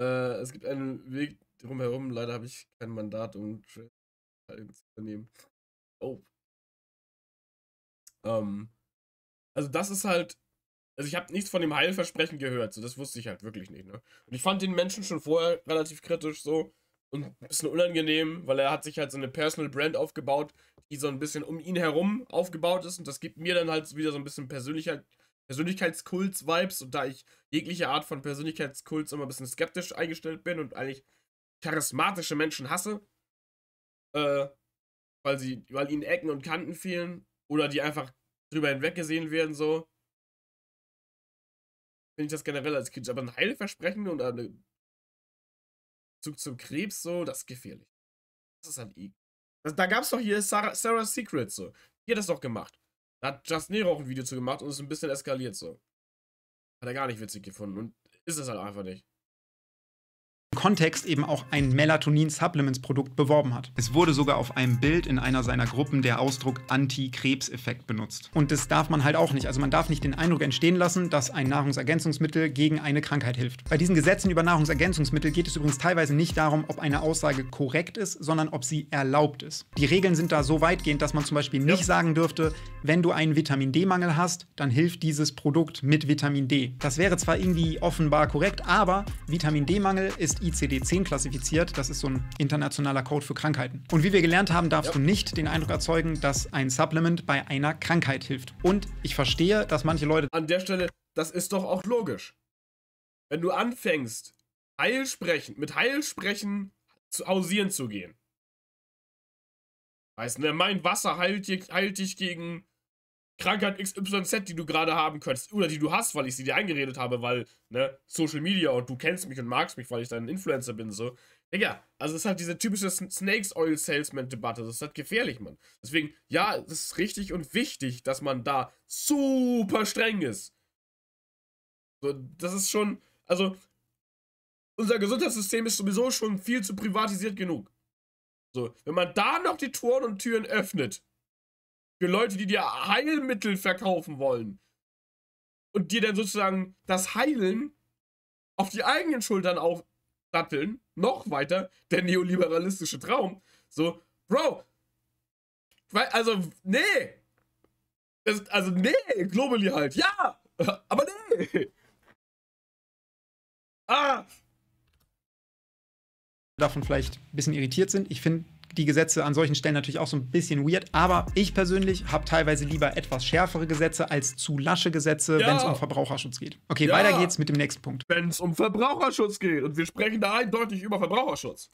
Äh, es gibt einen Weg drumherum. Leider habe ich kein Mandat, um Trail zu übernehmen. Oh. Ähm, also das ist halt also ich habe nichts von dem Heilversprechen gehört, so das wusste ich halt wirklich nicht. Ne? Und ich fand den Menschen schon vorher relativ kritisch so und ein bisschen unangenehm, weil er hat sich halt so eine Personal Brand aufgebaut, die so ein bisschen um ihn herum aufgebaut ist und das gibt mir dann halt wieder so ein bisschen Persönlichkeit, Persönlichkeitskults-Vibes und da ich jegliche Art von Persönlichkeitskult immer ein bisschen skeptisch eingestellt bin und eigentlich charismatische Menschen hasse, äh, weil sie, weil ihnen Ecken und Kanten fehlen oder die einfach drüber hinweggesehen werden so, finde ich das generell als Kind. Aber ein Heilversprechen und ein Zug zum Krebs, so, das ist gefährlich. Das ist halt eklig. Da gab es doch hier Sarah, Sarah's Secret, so. Die hat das doch gemacht. Da hat Just Nero auch ein Video zu gemacht und ist ein bisschen eskaliert, so. Hat er gar nicht witzig gefunden und ist es halt einfach nicht. Kontext eben auch ein Melatonin-Supplements-Produkt beworben hat. Es wurde sogar auf einem Bild in einer seiner Gruppen der Ausdruck Anti-Krebs-Effekt benutzt. Und das darf man halt auch nicht. Also man darf nicht den Eindruck entstehen lassen, dass ein Nahrungsergänzungsmittel gegen eine Krankheit hilft. Bei diesen Gesetzen über Nahrungsergänzungsmittel geht es übrigens teilweise nicht darum, ob eine Aussage korrekt ist, sondern ob sie erlaubt ist. Die Regeln sind da so weitgehend, dass man zum Beispiel nicht ja. sagen dürfte, wenn du einen Vitamin D-Mangel hast, dann hilft dieses Produkt mit Vitamin D. Das wäre zwar irgendwie offenbar korrekt, aber Vitamin D-Mangel ist ICD-10 klassifiziert. Das ist so ein internationaler Code für Krankheiten. Und wie wir gelernt haben, darfst ja. du nicht den Eindruck erzeugen, dass ein Supplement bei einer Krankheit hilft. Und ich verstehe, dass manche Leute... An der Stelle, das ist doch auch logisch. Wenn du anfängst, Heilsprechen, mit Heilsprechen zu hausieren zu gehen. Weißt du, mein Wasser heilt dich, heilt dich gegen Krankheit XYZ, die du gerade haben könntest oder die du hast, weil ich sie dir eingeredet habe, weil, ne, Social Media und du kennst mich und magst mich, weil ich dein Influencer bin, so. Digga, also es ist halt diese typische Snakes Oil Salesman Debatte, das ist halt gefährlich, Mann. Deswegen, ja, es ist richtig und wichtig, dass man da super streng ist. So, das ist schon, also, unser Gesundheitssystem ist sowieso schon viel zu privatisiert genug. So, wenn man da noch die Toren und Türen öffnet, für Leute, die dir Heilmittel verkaufen wollen. Und dir dann sozusagen das Heilen auf die eigenen Schultern aufsatteln. Noch weiter, der neoliberalistische Traum. So, Bro. Also, nee. Das, also, nee, Globally halt. Ja, (laughs) aber nee. Ah. Davon vielleicht ein bisschen irritiert sind. Ich finde die Gesetze an solchen Stellen natürlich auch so ein bisschen weird, aber ich persönlich habe teilweise lieber etwas schärfere Gesetze als zu lasche Gesetze, ja. wenn es um Verbraucherschutz geht. Okay, ja. weiter geht's mit dem nächsten Punkt. Wenn es um Verbraucherschutz geht und wir sprechen da eindeutig über Verbraucherschutz.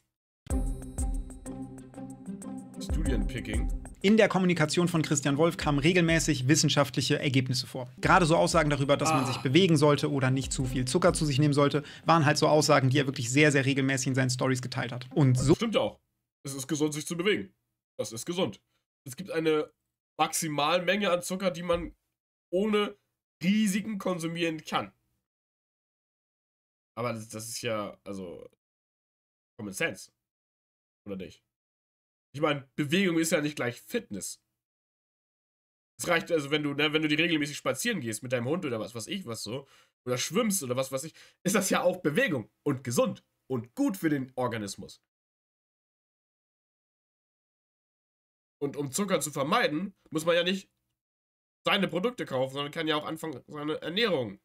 Studienpicking. In der Kommunikation von Christian Wolf kamen regelmäßig wissenschaftliche Ergebnisse vor. Gerade so Aussagen darüber, dass ah. man sich bewegen sollte oder nicht zu viel Zucker zu sich nehmen sollte, waren halt so Aussagen, die er wirklich sehr, sehr regelmäßig in seinen Stories geteilt hat. Und so. stimmt auch. Es ist gesund, sich zu bewegen. Das ist gesund. Es gibt eine Maximalmenge an Zucker, die man ohne Risiken konsumieren kann. Aber das, das ist ja, also, Common Sense. Oder nicht? Ich meine, Bewegung ist ja nicht gleich Fitness. Es reicht also, wenn du, ne, wenn du die regelmäßig spazieren gehst mit deinem Hund oder was weiß ich, was so, oder schwimmst oder was weiß ich, ist das ja auch Bewegung und gesund und gut für den Organismus. Und um Zucker zu vermeiden, muss man ja nicht seine Produkte kaufen, sondern kann ja auch anfangen, seine Ernährung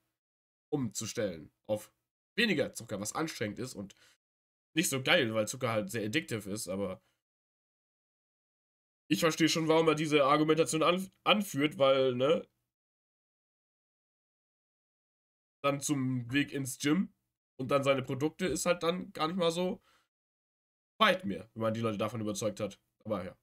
umzustellen auf weniger Zucker, was anstrengend ist und nicht so geil, weil Zucker halt sehr addictive ist, aber ich verstehe schon, warum er diese Argumentation an, anführt, weil, ne? Dann zum Weg ins Gym und dann seine Produkte ist halt dann gar nicht mal so weit mehr, wenn man die Leute davon überzeugt hat. Aber ja.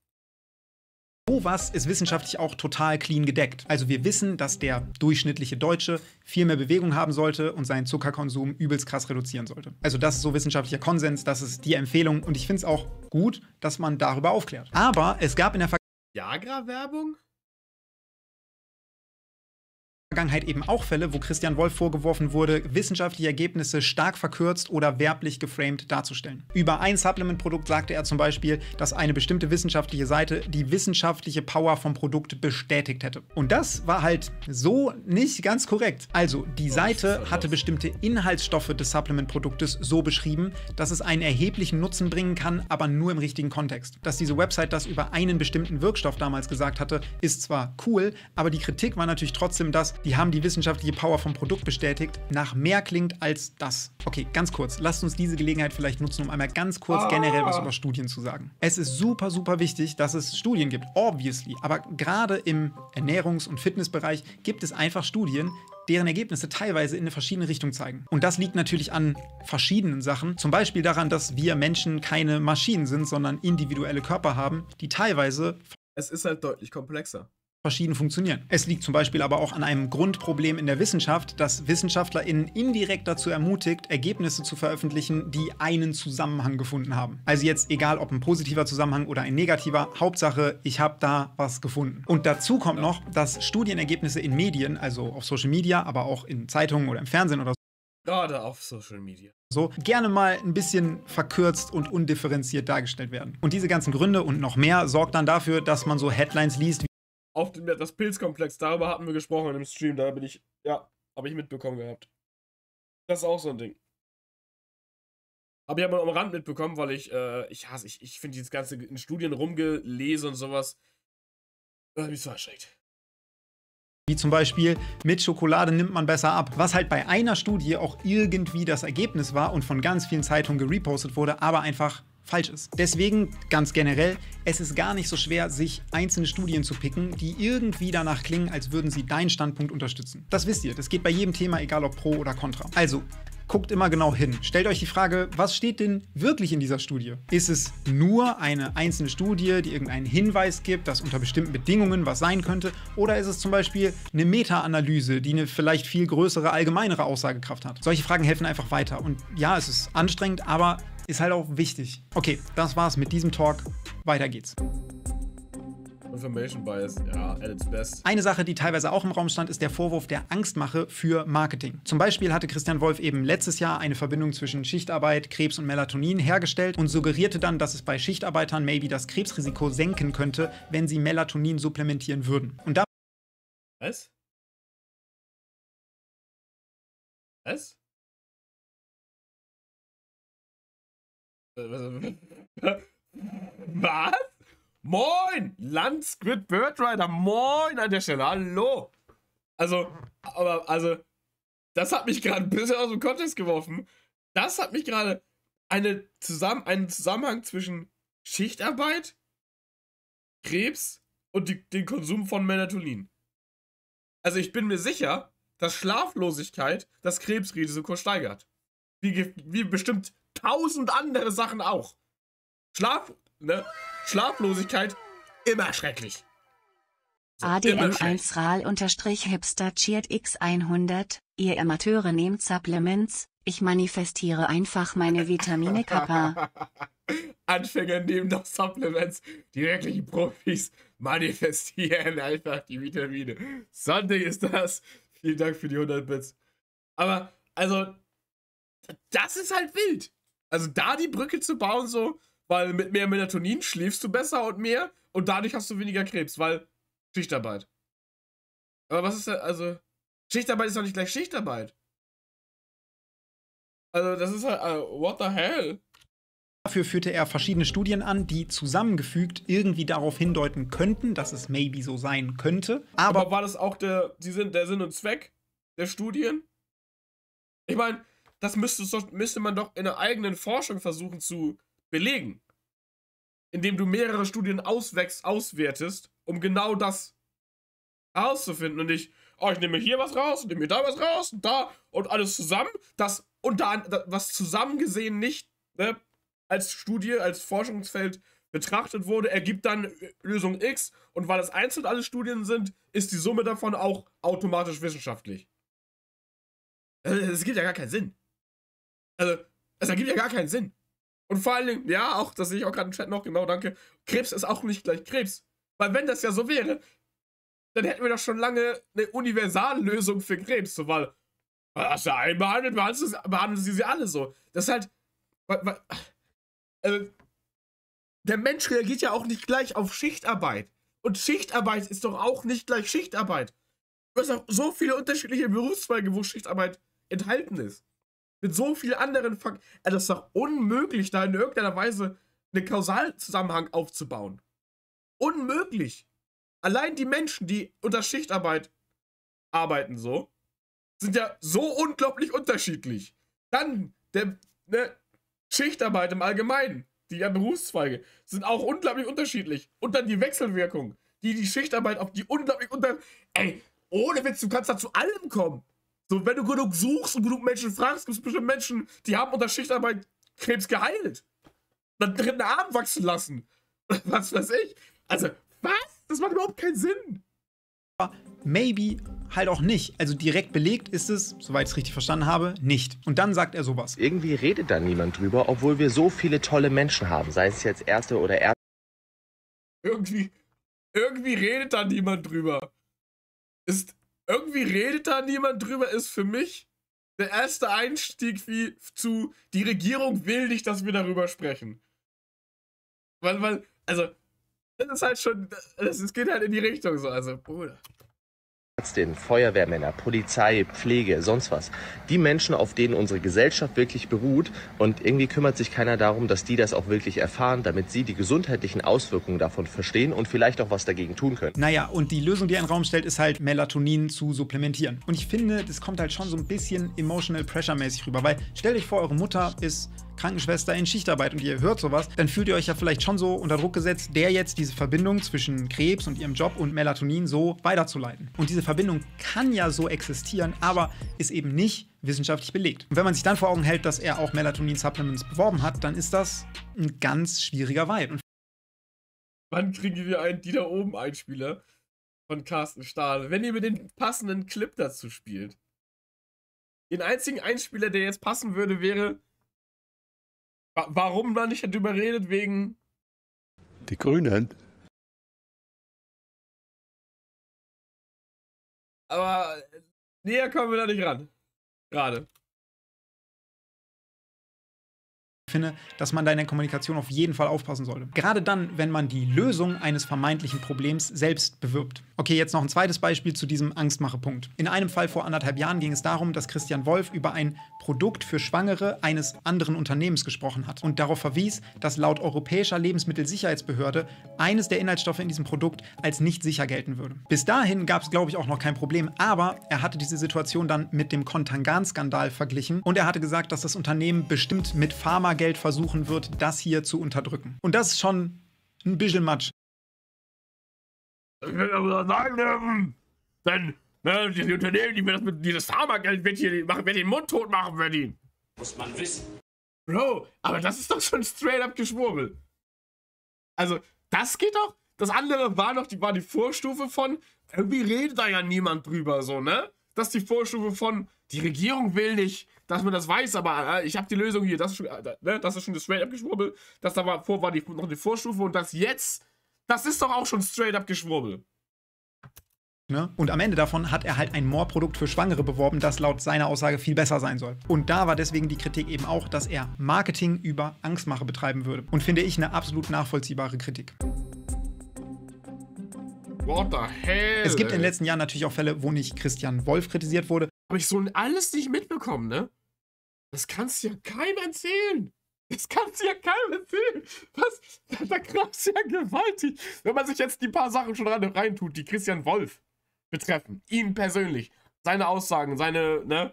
Sowas ist wissenschaftlich auch total clean gedeckt. Also wir wissen, dass der durchschnittliche Deutsche viel mehr Bewegung haben sollte und seinen Zuckerkonsum übelst krass reduzieren sollte. Also das ist so wissenschaftlicher Konsens, das ist die Empfehlung und ich finde es auch gut, dass man darüber aufklärt. Aber es gab in der Vergangenheit... jagra werbung Vergangenheit eben auch Fälle, wo Christian Wolf vorgeworfen wurde, wissenschaftliche Ergebnisse stark verkürzt oder werblich geframed darzustellen. Über ein Supplement-Produkt sagte er zum Beispiel, dass eine bestimmte wissenschaftliche Seite die wissenschaftliche Power vom Produkt bestätigt hätte. Und das war halt so nicht ganz korrekt. Also, die Seite hatte bestimmte Inhaltsstoffe des Supplement-Produktes so beschrieben, dass es einen erheblichen Nutzen bringen kann, aber nur im richtigen Kontext. Dass diese Website das über einen bestimmten Wirkstoff damals gesagt hatte, ist zwar cool, aber die Kritik war natürlich trotzdem, dass die haben die wissenschaftliche Power vom Produkt bestätigt, nach mehr klingt als das. Okay, ganz kurz, lasst uns diese Gelegenheit vielleicht nutzen, um einmal ganz kurz ah. generell was über Studien zu sagen. Es ist super, super wichtig, dass es Studien gibt, obviously, aber gerade im Ernährungs- und Fitnessbereich gibt es einfach Studien, deren Ergebnisse teilweise in eine verschiedene Richtung zeigen. Und das liegt natürlich an verschiedenen Sachen, zum Beispiel daran, dass wir Menschen keine Maschinen sind, sondern individuelle Körper haben, die teilweise... Es ist halt deutlich komplexer verschieden funktionieren. Es liegt zum Beispiel aber auch an einem Grundproblem in der Wissenschaft, dass WissenschaftlerInnen indirekt dazu ermutigt, Ergebnisse zu veröffentlichen, die einen Zusammenhang gefunden haben. Also jetzt egal, ob ein positiver Zusammenhang oder ein negativer, Hauptsache, ich habe da was gefunden. Und dazu kommt noch, dass Studienergebnisse in Medien, also auf Social Media, aber auch in Zeitungen oder im Fernsehen oder so, Gerade auf Social Media. So, gerne mal ein bisschen verkürzt und undifferenziert dargestellt werden. Und diese ganzen Gründe und noch mehr sorgt dann dafür, dass man so Headlines liest auf dem, das Pilzkomplex, darüber hatten wir gesprochen im Stream, da bin ich, ja, habe ich mitbekommen gehabt. Das ist auch so ein Ding. Habe ich aber am Rand mitbekommen, weil ich, äh, ich hasse, ich, ich finde dieses ganze in Studien rumgelesen und sowas, äh, mich so erschreckt. Wie zum Beispiel, mit Schokolade nimmt man besser ab. Was halt bei einer Studie auch irgendwie das Ergebnis war und von ganz vielen Zeitungen gerepostet wurde, aber einfach falsch ist. Deswegen ganz generell, es ist gar nicht so schwer, sich einzelne Studien zu picken, die irgendwie danach klingen, als würden sie deinen Standpunkt unterstützen. Das wisst ihr, das geht bei jedem Thema, egal ob pro oder contra. Also, guckt immer genau hin. Stellt euch die Frage, was steht denn wirklich in dieser Studie? Ist es nur eine einzelne Studie, die irgendeinen Hinweis gibt, dass unter bestimmten Bedingungen was sein könnte? Oder ist es zum Beispiel eine Meta-Analyse, die eine vielleicht viel größere, allgemeinere Aussagekraft hat? Solche Fragen helfen einfach weiter. Und ja, es ist anstrengend, aber ist halt auch wichtig. Okay, das war's mit diesem Talk. Weiter geht's. Information Bias, ja, at its best. Eine Sache, die teilweise auch im Raum stand, ist der Vorwurf der Angstmache für Marketing. Zum Beispiel hatte Christian Wolf eben letztes Jahr eine Verbindung zwischen Schichtarbeit, Krebs und Melatonin hergestellt und suggerierte dann, dass es bei Schichtarbeitern maybe das Krebsrisiko senken könnte, wenn sie Melatonin supplementieren würden. Und da. Was? Was? (laughs) Was? Moin! Landsquid Birdrider, moin an der Stelle, hallo! Also, aber, also, das hat mich gerade ein bisschen aus dem Kontext geworfen. Das hat mich gerade eine zusammen, einen Zusammenhang zwischen Schichtarbeit, Krebs und die, den Konsum von Melatonin. Also ich bin mir sicher, dass Schlaflosigkeit das Krebsrisiko steigert. Wie, wie bestimmt tausend andere Sachen auch. Schlaf, ne? Schlaflosigkeit, immer schrecklich. So, ADM1 RAL-Hipster cheert X100, ihr Amateure nehmt Supplements, ich manifestiere einfach meine Vitamine Kappa. (laughs) Anfänger nehmen doch Supplements, die wirklichen Profis manifestieren einfach die Vitamine. Sonntag ist das. Vielen Dank für die 100 Bits. Aber, also, das ist halt wild. Also da die Brücke zu bauen, so, weil mit mehr Melatonin schläfst du besser und mehr und dadurch hast du weniger Krebs, weil Schichtarbeit. Aber was ist da, also, Schichtarbeit ist doch nicht gleich Schichtarbeit. Also, das ist halt, uh, what the hell? Dafür führte er verschiedene Studien an, die zusammengefügt irgendwie darauf hindeuten könnten, dass es maybe so sein könnte. Aber, Aber war das auch der, die sind, der Sinn und Zweck der Studien? Ich meine, das müsste, müsste man doch in einer eigenen Forschung versuchen zu belegen. Indem du mehrere Studien auswächst, auswertest, um genau das herauszufinden und nicht, oh, ich nehme hier was raus und nehme da was raus und da und alles zusammen, das und da, was zusammen gesehen nicht ne, als Studie, als Forschungsfeld betrachtet wurde, ergibt dann äh, Lösung X und weil es einzeln alle Studien sind, ist die Summe davon auch automatisch wissenschaftlich. Äh, es gibt ja gar keinen Sinn. Also, es ergibt ja gar keinen Sinn. Und vor allen Dingen, ja, auch, das sehe ich auch gerade im Chat noch, genau, danke. Krebs ist auch nicht gleich Krebs. Weil wenn das ja so wäre, dann hätten wir doch schon lange eine Universallösung für Krebs. So, weil, hast du einen behandelt, behandeln sie sie alle so. Das ist halt, weil, weil, also, der Mensch reagiert ja auch nicht gleich auf Schichtarbeit. Und Schichtarbeit ist doch auch nicht gleich Schichtarbeit. Du hast auch so viele unterschiedliche Berufszweige, wo Schichtarbeit enthalten ist. Mit so vielen anderen Faktoren. Also das ist doch unmöglich, da in irgendeiner Weise einen Kausalzusammenhang aufzubauen. Unmöglich. Allein die Menschen, die unter Schichtarbeit arbeiten, so, sind ja so unglaublich unterschiedlich. Dann der ne, Schichtarbeit im Allgemeinen, die ja Berufszweige, sind auch unglaublich unterschiedlich. Und dann die Wechselwirkung, die die Schichtarbeit auf die unglaublich unter. Ey, ohne Witz, du kannst da zu allem kommen. So, wenn du genug suchst und genug Menschen fragst, gibt es bestimmt Menschen, die haben unter Schichtarbeit Krebs geheilt. Dann dritten Arm wachsen lassen. (laughs) was weiß ich. Also, was? Das macht überhaupt keinen Sinn. Maybe halt auch nicht. Also direkt belegt ist es, soweit ich es richtig verstanden habe, nicht. Und dann sagt er sowas. Irgendwie redet da niemand drüber, obwohl wir so viele tolle Menschen haben, sei es jetzt Erste oder Erste. Irgendwie, irgendwie redet da niemand drüber. Ist, irgendwie redet da niemand drüber, ist für mich der erste Einstieg wie zu, die Regierung will nicht, dass wir darüber sprechen. Weil, weil, also, das ist halt schon, es geht halt in die Richtung so, also, Bruder. Ärztinnen, Feuerwehrmänner, Polizei, Pflege, sonst was. Die Menschen, auf denen unsere Gesellschaft wirklich beruht und irgendwie kümmert sich keiner darum, dass die das auch wirklich erfahren, damit sie die gesundheitlichen Auswirkungen davon verstehen und vielleicht auch was dagegen tun können. Naja, und die Lösung, die ein Raum stellt, ist halt Melatonin zu supplementieren. Und ich finde, das kommt halt schon so ein bisschen emotional pressure mäßig rüber, weil stell dich vor, eure Mutter ist Krankenschwester in Schichtarbeit und ihr hört sowas, dann fühlt ihr euch ja vielleicht schon so unter Druck gesetzt, der jetzt diese Verbindung zwischen Krebs und ihrem Job und Melatonin so weiterzuleiten. Und diese Verbindung kann ja so existieren, aber ist eben nicht wissenschaftlich belegt. Und wenn man sich dann vor Augen hält, dass er auch Melatonin-Supplements beworben hat, dann ist das ein ganz schwieriger Vibe. Wann kriegen wir einen Die da oben Einspieler von Carsten Stahl? Wenn ihr mir den passenden Clip dazu spielt. Den einzigen Einspieler, der jetzt passen würde, wäre Warum war nicht darüber redet? Wegen. Die Grünen. Aber näher kommen wir da nicht ran. Gerade. Ich finde, dass man da in der Kommunikation auf jeden Fall aufpassen sollte. Gerade dann, wenn man die Lösung eines vermeintlichen Problems selbst bewirbt. Okay, jetzt noch ein zweites Beispiel zu diesem Angstmache-Punkt. In einem Fall vor anderthalb Jahren ging es darum, dass Christian Wolf über ein Produkt für Schwangere eines anderen Unternehmens gesprochen hat und darauf verwies, dass laut Europäischer Lebensmittelsicherheitsbehörde eines der Inhaltsstoffe in diesem Produkt als nicht sicher gelten würde. Bis dahin gab es, glaube ich, auch noch kein Problem, aber er hatte diese Situation dann mit dem Kontangan-Skandal verglichen und er hatte gesagt, dass das Unternehmen bestimmt mit Pharmageld versuchen wird, das hier zu unterdrücken. Und das ist schon ein bisschen Matsch. Ich will aber sagen dürfen. Denn ne, die Unternehmen, die mir das mit dieses Pharmageld wird hier machen, werden den Mund tot machen, Berlin. Muss man wissen. Bro, aber das ist doch schon straight up Geschwurbel. Also, das geht doch. Das andere war doch, die war die Vorstufe von, irgendwie redet da ja niemand drüber, so, ne? Das ist die Vorstufe von, die Regierung will nicht, dass man das weiß, aber äh, ich habe die Lösung hier, das ist schon, äh, ne, das, ist schon das straight up Geschwurbel. Das davor war die, noch die Vorstufe und das jetzt das ist doch auch schon straight up Geschwurbel. Ne? Und am Ende davon hat er halt ein Moorprodukt für Schwangere beworben, das laut seiner Aussage viel besser sein soll. Und da war deswegen die Kritik eben auch, dass er Marketing über Angstmache betreiben würde. Und finde ich eine absolut nachvollziehbare Kritik. What the hell? Es gibt in den letzten Jahren natürlich auch Fälle, wo nicht Christian Wolf kritisiert wurde. Habe ich so alles nicht mitbekommen, ne? Das kannst du ja keinem erzählen. Das kannst du ja keinem erzählen. Was? Da krampfst ja gewaltig. Wenn man sich jetzt die paar Sachen schon reintut, die Christian Wolf betreffen, ihn persönlich, seine Aussagen, seine ne,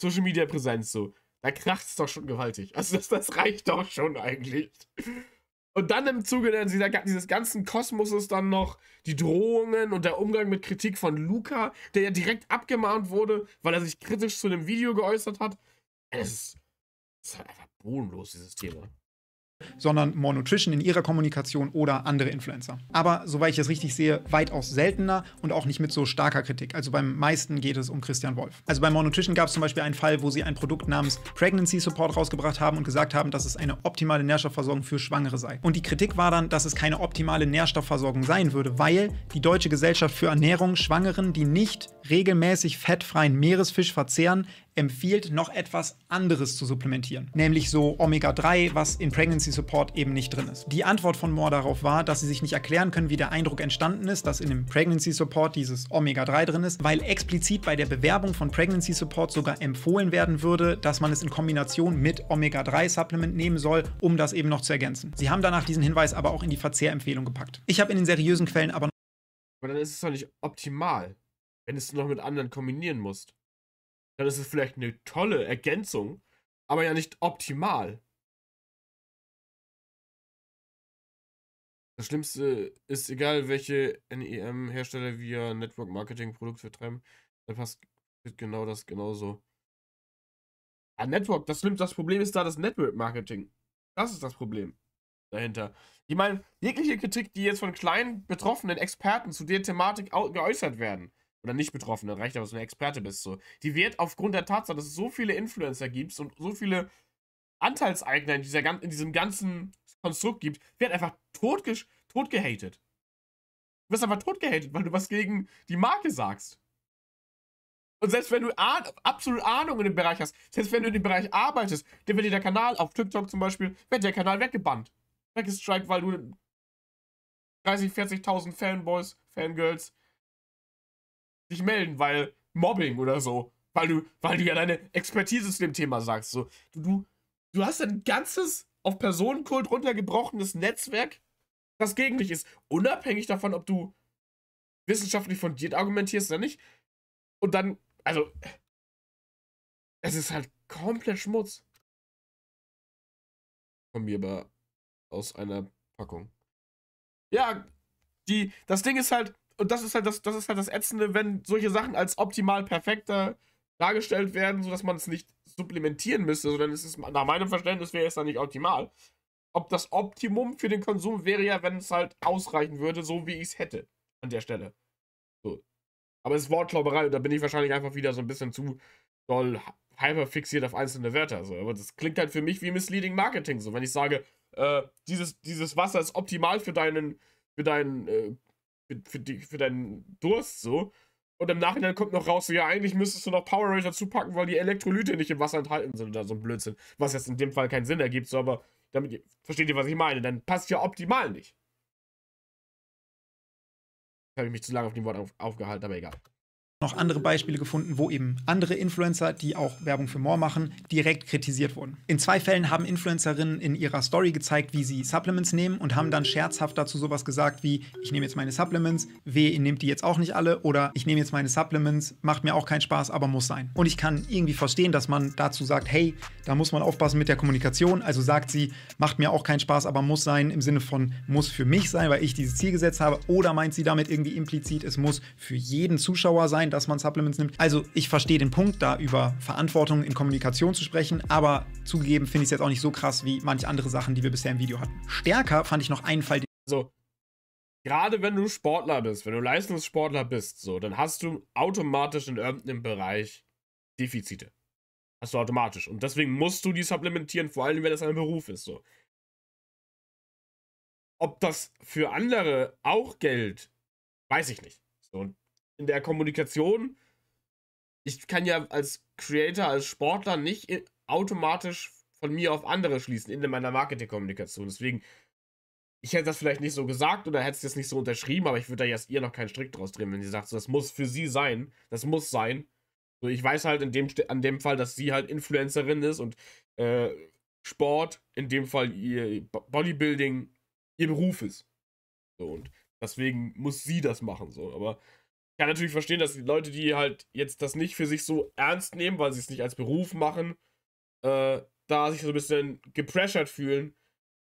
Social Media Präsenz so, da kracht es doch schon gewaltig. Also das, das, reicht doch schon eigentlich. Und dann im Zuge dieser, dieses ganzen Kosmoses dann noch die Drohungen und der Umgang mit Kritik von Luca, der ja direkt abgemahnt wurde, weil er sich kritisch zu dem Video geäußert hat. Es ist, ist halt einfach bodenlos, dieses Thema sondern More Nutrition in ihrer Kommunikation oder andere Influencer. Aber soweit ich es richtig sehe, weitaus seltener und auch nicht mit so starker Kritik. Also beim meisten geht es um Christian Wolf. Also bei More Nutrition gab es zum Beispiel einen Fall, wo sie ein Produkt namens Pregnancy Support rausgebracht haben und gesagt haben, dass es eine optimale Nährstoffversorgung für Schwangere sei. Und die Kritik war dann, dass es keine optimale Nährstoffversorgung sein würde, weil die Deutsche Gesellschaft für Ernährung Schwangeren, die nicht regelmäßig fettfreien Meeresfisch verzehren, empfiehlt, noch etwas anderes zu supplementieren, nämlich so Omega-3, was in Pregnancy Support eben nicht drin ist. Die Antwort von Moore darauf war, dass sie sich nicht erklären können, wie der Eindruck entstanden ist, dass in dem Pregnancy Support dieses Omega-3 drin ist, weil explizit bei der Bewerbung von Pregnancy Support sogar empfohlen werden würde, dass man es in Kombination mit Omega-3-Supplement nehmen soll, um das eben noch zu ergänzen. Sie haben danach diesen Hinweis aber auch in die Verzehrempfehlung gepackt. Ich habe in den seriösen Quellen aber... Aber dann ist es doch nicht optimal, wenn es noch mit anderen kombinieren musst dann ist es vielleicht eine tolle Ergänzung, aber ja nicht optimal. Das Schlimmste ist, egal welche NEM-Hersteller wir Network Marketing Produkte vertreiben, dann passt genau das genauso. Ja, ah, Network, das, das Problem ist da das Network Marketing. Das ist das Problem dahinter. Ich meine, jegliche Kritik, die jetzt von kleinen betroffenen Experten zu der Thematik geäußert werden, oder nicht Betroffene, reicht aber, dass du ein Experte bist, so. Die wird aufgrund der Tatsache, dass es so viele Influencer gibt und so viele Anteilseigner in, dieser, in diesem ganzen Konstrukt gibt, wird einfach totge totgehatet. Du wirst einfach totgehatet, weil du was gegen die Marke sagst. Und selbst wenn du ah absolut Ahnung in dem Bereich hast, selbst wenn du in dem Bereich arbeitest, dann wird dir der Kanal, auf TikTok zum Beispiel, wird der Kanal weggebannt. Weggestrikt, weil du 30, 40.000 Fanboys, Fangirls dich melden, weil Mobbing oder so. Weil du, weil du ja deine Expertise zu dem Thema sagst. So, du, du, du hast ein ganzes auf Personenkult runtergebrochenes Netzwerk, das gegen dich ist. Unabhängig davon, ob du wissenschaftlich fundiert argumentierst oder nicht. Und dann, also, es ist halt komplett Schmutz. Von mir aber aus einer Packung. Ja, die, das Ding ist halt, und das ist halt das, das ist halt das Ätzende, wenn solche Sachen als optimal perfekter dargestellt werden, sodass man es nicht supplementieren müsste, sondern es ist, nach meinem Verständnis wäre es dann nicht optimal. Ob das Optimum für den Konsum wäre ja, wenn es halt ausreichen würde, so wie ich es hätte, an der Stelle. So. Aber es ist Wortklauberei und da bin ich wahrscheinlich einfach wieder so ein bisschen zu doll hyperfixiert auf einzelne Wörter. So. Aber das klingt halt für mich wie Misleading Marketing. So, wenn ich sage, äh, dieses, dieses Wasser ist optimal für deinen, für deinen äh, für, für, die, für deinen Durst so. Und im Nachhinein kommt noch raus, so, ja, eigentlich müsstest du noch Power Rage dazu packen, weil die Elektrolyte nicht im Wasser enthalten sind oder so ein Blödsinn. Was jetzt in dem Fall keinen Sinn ergibt, so, aber damit ihr, versteht ihr, was ich meine. Dann passt ja optimal nicht. Habe ich mich zu lange auf dem Wort auf, aufgehalten, aber egal noch andere Beispiele gefunden, wo eben andere Influencer, die auch Werbung für More machen, direkt kritisiert wurden. In zwei Fällen haben Influencerinnen in ihrer Story gezeigt, wie sie Supplements nehmen und haben dann scherzhaft dazu sowas gesagt wie, ich nehme jetzt meine Supplements, weh, ihr nehmt die jetzt auch nicht alle oder ich nehme jetzt meine Supplements, macht mir auch keinen Spaß, aber muss sein. Und ich kann irgendwie verstehen, dass man dazu sagt, hey, da muss man aufpassen mit der Kommunikation. Also sagt sie, macht mir auch keinen Spaß, aber muss sein im Sinne von muss für mich sein, weil ich dieses Ziel gesetzt habe. Oder meint sie damit irgendwie implizit, es muss für jeden Zuschauer sein dass man Supplements nimmt. Also ich verstehe den Punkt, da über Verantwortung in Kommunikation zu sprechen, aber zugegeben finde ich es jetzt auch nicht so krass wie manche andere Sachen, die wir bisher im Video hatten. Stärker fand ich noch einen Fall, den so gerade wenn du Sportler bist, wenn du Leistungssportler bist, so, dann hast du automatisch in irgendeinem Bereich Defizite. Hast du automatisch. Und deswegen musst du die supplementieren, vor allem wenn das ein Beruf ist, so. Ob das für andere auch gilt, weiß ich nicht. So, und in der Kommunikation. Ich kann ja als Creator, als Sportler nicht automatisch von mir auf andere schließen in meiner Marketingkommunikation. Deswegen, ich hätte das vielleicht nicht so gesagt oder hätte es jetzt nicht so unterschrieben, aber ich würde da jetzt ihr noch keinen Strick draus drehen, wenn sie sagt, so, das muss für sie sein, das muss sein. So, ich weiß halt in dem, an dem Fall, dass sie halt Influencerin ist und äh, Sport, in dem Fall ihr Bodybuilding, ihr Beruf ist. So, und deswegen muss sie das machen, so, aber ich kann natürlich verstehen, dass die Leute, die halt jetzt das nicht für sich so ernst nehmen, weil sie es nicht als Beruf machen, äh, da sich so ein bisschen gepressured fühlen,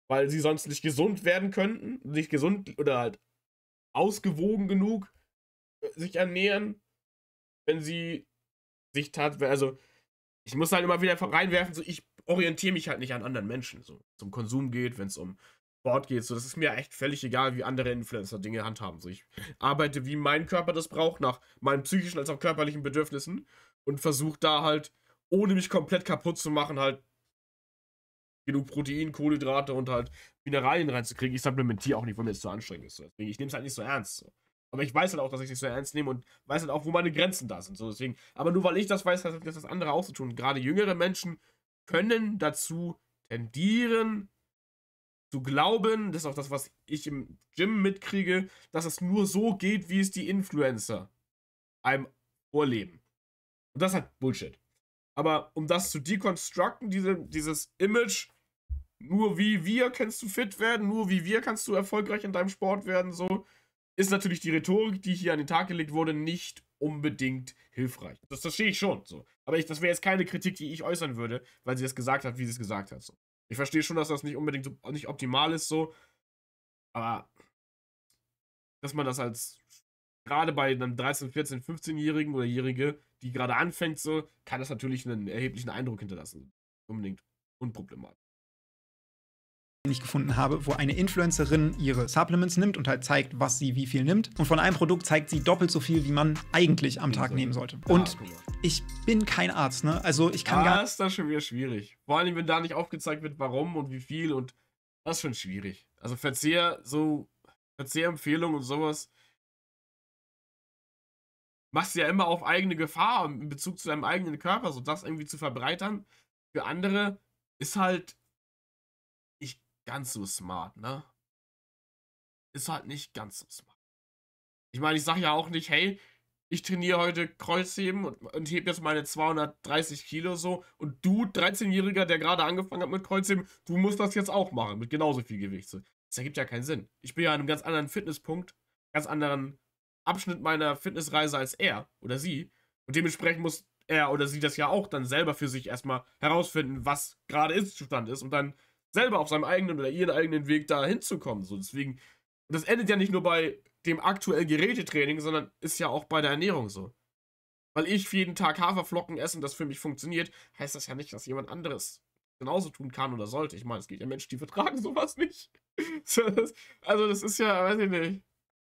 weil sie sonst nicht gesund werden könnten, nicht gesund oder halt ausgewogen genug äh, sich ernähren, wenn sie sich tatsächlich, also ich muss halt immer wieder reinwerfen, so ich orientiere mich halt nicht an anderen Menschen, so zum Konsum geht, wenn es um Bord geht. So, das ist mir echt völlig egal, wie andere Influencer Dinge handhaben. So, ich arbeite, wie mein Körper das braucht, nach meinen psychischen als auch körperlichen Bedürfnissen und versuche da halt, ohne mich komplett kaputt zu machen, halt genug Protein, Kohlenhydrate und halt Mineralien reinzukriegen. Ich supplementiere auch nicht, weil mir das zu anstrengend ist. So. Deswegen, ich nehme es halt nicht so ernst. So. Aber ich weiß halt auch, dass ich es nicht so ernst nehme und weiß halt auch, wo meine Grenzen da sind. So, deswegen, aber nur weil ich das weiß, hat das andere auch zu tun. Gerade jüngere Menschen können dazu tendieren, zu glauben, das ist auch das, was ich im Gym mitkriege, dass es nur so geht, wie es die Influencer einem vorleben. Und das ist halt Bullshit. Aber um das zu deconstructen, diese, dieses Image, nur wie wir kannst du fit werden, nur wie wir kannst du erfolgreich in deinem Sport werden, so, ist natürlich die Rhetorik, die hier an den Tag gelegt wurde, nicht unbedingt hilfreich. Das verstehe ich schon, so. Aber ich, das wäre jetzt keine Kritik, die ich äußern würde, weil sie das gesagt hat, wie sie es gesagt hat, so. Ich verstehe schon, dass das nicht unbedingt nicht optimal ist so, aber dass man das als gerade bei einem 13, 14, 15-Jährigen oder Jährige, die gerade anfängt so, kann das natürlich einen erheblichen Eindruck hinterlassen. Unbedingt unproblematisch den ich gefunden habe, wo eine Influencerin ihre Supplements nimmt und halt zeigt, was sie wie viel nimmt. Und von einem Produkt zeigt sie doppelt so viel, wie man eigentlich am Tag nehmen sollte. Ah, und ich bin kein Arzt, ne? Also ich kann ah, gar. Das ist das schon wieder schwierig. Vor allem, wenn da nicht aufgezeigt wird, warum und wie viel und das ist schon schwierig. Also Verzehr, so Verzehrempfehlungen und sowas machst du ja immer auf eigene Gefahr in Bezug zu deinem eigenen Körper, so das irgendwie zu verbreitern. Für andere ist halt ganz so smart, ne? Ist halt nicht ganz so smart. Ich meine, ich sage ja auch nicht, hey, ich trainiere heute Kreuzheben und, und hebe jetzt meine 230 Kilo so. Und du, 13-Jähriger, der gerade angefangen hat mit Kreuzheben, du musst das jetzt auch machen mit genauso viel Gewicht. So. Das ergibt ja keinen Sinn. Ich bin ja an einem ganz anderen Fitnesspunkt, ganz anderen Abschnitt meiner Fitnessreise als er oder sie. Und dementsprechend muss er oder sie das ja auch dann selber für sich erstmal herausfinden, was gerade Ist-Zustand ist. Und dann selber auf seinem eigenen oder ihren eigenen Weg da hinzukommen. So, deswegen, das endet ja nicht nur bei dem aktuellen Gerätetraining, sondern ist ja auch bei der Ernährung so. Weil ich jeden Tag Haferflocken esse und das für mich funktioniert, heißt das ja nicht, dass jemand anderes genauso tun kann oder sollte. Ich meine, es geht ja Menschen, die vertragen sowas nicht. (laughs) also das ist ja, weiß ich nicht,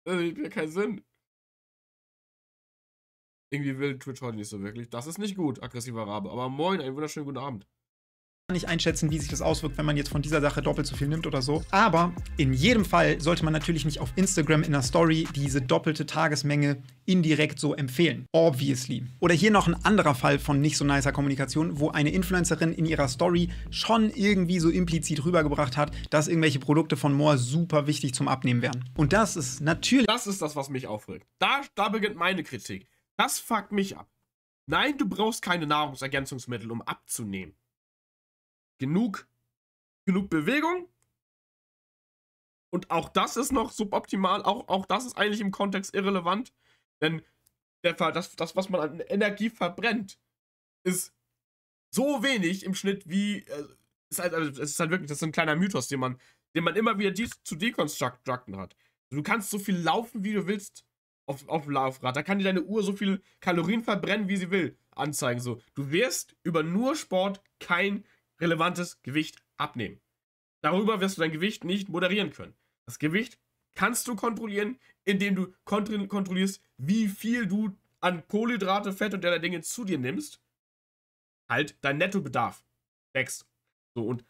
das gibt ja keinen Sinn. Irgendwie will Twitch heute nicht so wirklich. Das ist nicht gut, aggressiver Rabe. Aber moin, einen wunderschönen guten Abend nicht einschätzen, wie sich das auswirkt, wenn man jetzt von dieser Sache doppelt so viel nimmt oder so. Aber in jedem Fall sollte man natürlich nicht auf Instagram in einer Story diese doppelte Tagesmenge indirekt so empfehlen. Obviously. Oder hier noch ein anderer Fall von nicht so nicer Kommunikation, wo eine Influencerin in ihrer Story schon irgendwie so implizit rübergebracht hat, dass irgendwelche Produkte von Moore super wichtig zum Abnehmen wären. Und das ist natürlich. Das ist das, was mich aufregt. Da, da beginnt meine Kritik. Das fuckt mich ab. Nein, du brauchst keine Nahrungsergänzungsmittel, um abzunehmen genug, genug Bewegung. Und auch das ist noch suboptimal. Auch, auch das ist eigentlich im Kontext irrelevant. Denn der, das, das, was man an Energie verbrennt, ist so wenig im Schnitt wie. Äh, ist halt, also, es ist halt wirklich, das ist ein kleiner Mythos, den man, den man immer wieder de zu deconstructen hat. Du kannst so viel laufen, wie du willst auf, auf dem Laufrad. Da kann dir deine Uhr so viel Kalorien verbrennen, wie sie will, anzeigen. So. Du wirst über nur Sport kein relevantes Gewicht abnehmen. Darüber wirst du dein Gewicht nicht moderieren können. Das Gewicht kannst du kontrollieren, indem du kontrollierst, wie viel du an Kohlenhydrate, Fett und derlei Dinge zu dir nimmst. Halt, dein Nettobedarf wächst. So, und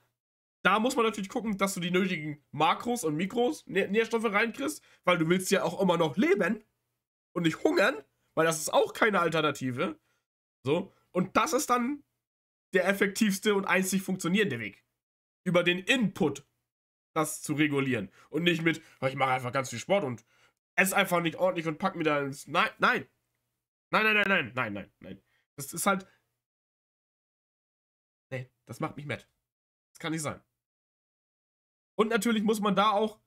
da muss man natürlich gucken, dass du die nötigen Makros und Mikros, Nährstoffe reinkriegst, weil du willst ja auch immer noch leben und nicht hungern, weil das ist auch keine Alternative. So, und das ist dann der effektivste und einzig funktionierende Weg. Über den Input das zu regulieren. Und nicht mit, oh, ich mache einfach ganz viel Sport und esse einfach nicht ordentlich und pack mir da ins. Nein, nein. Nein, nein, nein, nein, nein, nein, nein. Das ist halt. Nee, das macht mich mad. Das kann nicht sein. Und natürlich muss man da auch.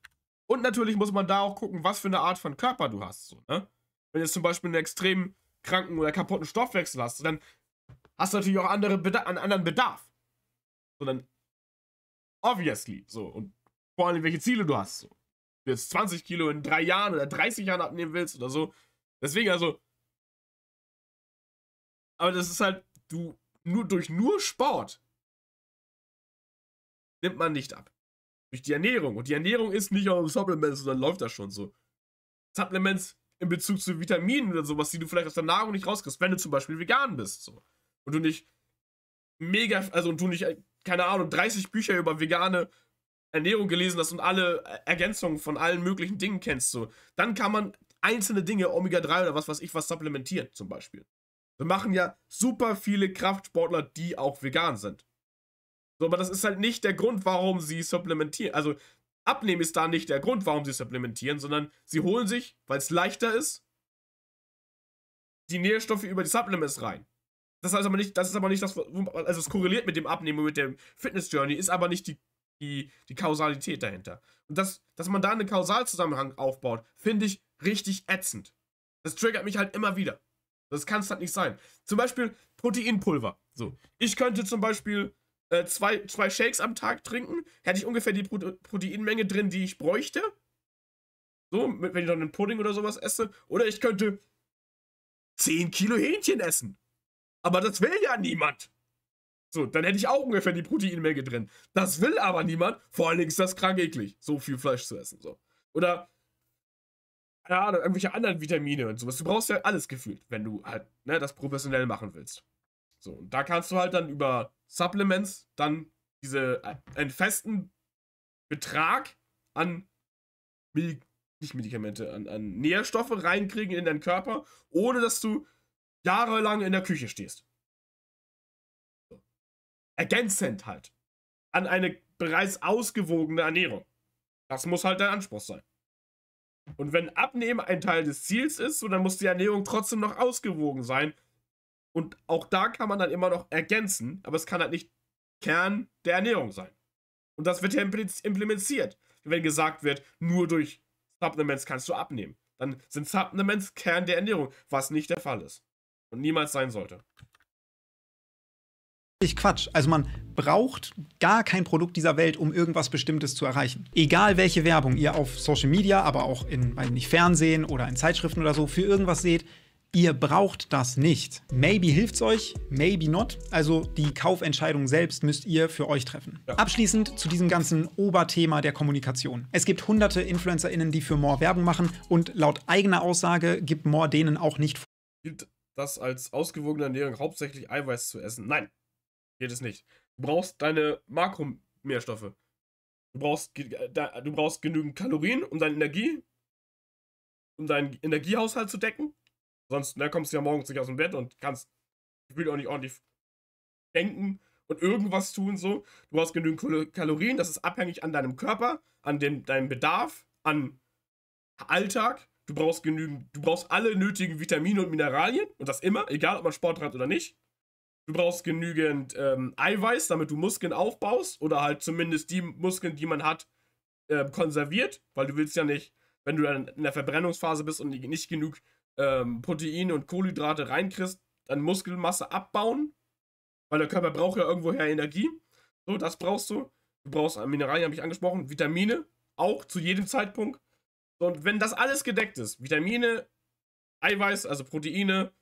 Und natürlich muss man da auch gucken, was für eine Art von Körper du hast. So, ne? Wenn du jetzt zum Beispiel einen extrem kranken oder kaputten Stoffwechsel hast, dann hast du natürlich auch andere Beda einen anderen Bedarf. Sondern obviously so und vor allem welche Ziele du hast. So. Wenn du jetzt 20 Kilo in drei Jahren oder 30 Jahren abnehmen willst oder so. Deswegen also. Aber das ist halt, du, nur durch nur Sport nimmt man nicht ab. Durch die Ernährung. Und die Ernährung ist nicht auf Supplements, sondern läuft das schon so. Supplements in Bezug zu Vitaminen oder sowas, die du vielleicht aus der Nahrung nicht rauskriegst, wenn du zum Beispiel vegan bist. So und du nicht mega, also du nicht, äh, keine Ahnung, 30 Bücher über vegane Ernährung gelesen hast und alle Ergänzungen von allen möglichen Dingen kennst, so, dann kann man einzelne Dinge, Omega-3 oder was weiß ich, was supplementieren, zum Beispiel. Wir machen ja super viele Kraftsportler, die auch vegan sind. So, aber das ist halt nicht der Grund, warum sie supplementieren. Also, abnehmen ist da nicht der Grund, warum sie supplementieren, sondern sie holen sich, weil es leichter ist, die Nährstoffe über die Supplements rein. Das ist aber nicht, das ist aber nicht das, also es korreliert mit dem Abnehmen, mit dem Fitness-Journey, ist aber nicht die, die, die Kausalität dahinter. Und das, dass man da einen Kausalzusammenhang aufbaut, finde ich richtig ätzend. Das triggert mich halt immer wieder. Das kann es halt nicht sein. Zum Beispiel Proteinpulver. So. Ich könnte zum Beispiel äh, zwei, zwei Shakes am Tag trinken, hätte ich ungefähr die Proteinmenge drin, die ich bräuchte. So, wenn ich dann einen Pudding oder sowas esse. Oder ich könnte 10 Kilo Hähnchen essen. Aber das will ja niemand. So, dann hätte ich auch ungefähr die Proteinmenge drin. Das will aber niemand. Vor allen Dingen ist das krank eklig, so viel Fleisch zu essen. So. Oder, keine Ahnung, irgendwelche anderen Vitamine und sowas. Du brauchst ja alles gefühlt, wenn du halt ne, das professionell machen willst. So, und da kannst du halt dann über Supplements dann diese, äh, einen festen Betrag an Mil nicht Medikamente, an, an Nährstoffe reinkriegen in deinen Körper, ohne dass du jahrelang in der Küche stehst. So. Ergänzend halt. An eine bereits ausgewogene Ernährung. Das muss halt dein Anspruch sein. Und wenn Abnehmen ein Teil des Ziels ist, so, dann muss die Ernährung trotzdem noch ausgewogen sein. Und auch da kann man dann immer noch ergänzen, aber es kann halt nicht Kern der Ernährung sein. Und das wird ja implementiert. Wenn gesagt wird, nur durch Supplements kannst du abnehmen, dann sind Supplements Kern der Ernährung, was nicht der Fall ist. Und niemals sein sollte. Ich Quatsch. Also man braucht gar kein Produkt dieser Welt, um irgendwas Bestimmtes zu erreichen. Egal welche Werbung ihr auf Social Media, aber auch in, weiß nicht, Fernsehen oder in Zeitschriften oder so für irgendwas seht, ihr braucht das nicht. Maybe hilft's euch, maybe not. Also die Kaufentscheidung selbst müsst ihr für euch treffen. Ja. Abschließend zu diesem ganzen Oberthema der Kommunikation. Es gibt hunderte InfluencerInnen, die für More Werbung machen und laut eigener Aussage gibt More denen auch nicht vor das als ausgewogene Ernährung hauptsächlich Eiweiß zu essen. Nein, geht es nicht. Du brauchst deine Makronährstoffe. Du brauchst, äh, du brauchst genügend Kalorien, um deine Energie, um deinen Energiehaushalt zu decken. Sonst ne, kommst du ja morgens nicht aus dem Bett und kannst gefühlt auch nicht ordentlich denken und irgendwas tun so. Du brauchst genügend Kalorien, das ist abhängig an deinem Körper, an dem, deinem Bedarf, an Alltag. Du brauchst genügend, du brauchst alle nötigen Vitamine und Mineralien und das immer, egal ob man Sport treibt oder nicht. Du brauchst genügend ähm, Eiweiß, damit du Muskeln aufbaust oder halt zumindest die Muskeln, die man hat, äh, konserviert, weil du willst ja nicht, wenn du dann in der Verbrennungsphase bist und nicht genug ähm, Proteine und Kohlenhydrate reinkriegst, dann Muskelmasse abbauen, weil der Körper braucht ja irgendwoher Energie. So, das brauchst du. Du brauchst äh, Mineralien, habe ich angesprochen, Vitamine, auch zu jedem Zeitpunkt und wenn das alles gedeckt ist, Vitamine, Eiweiß, also Proteine,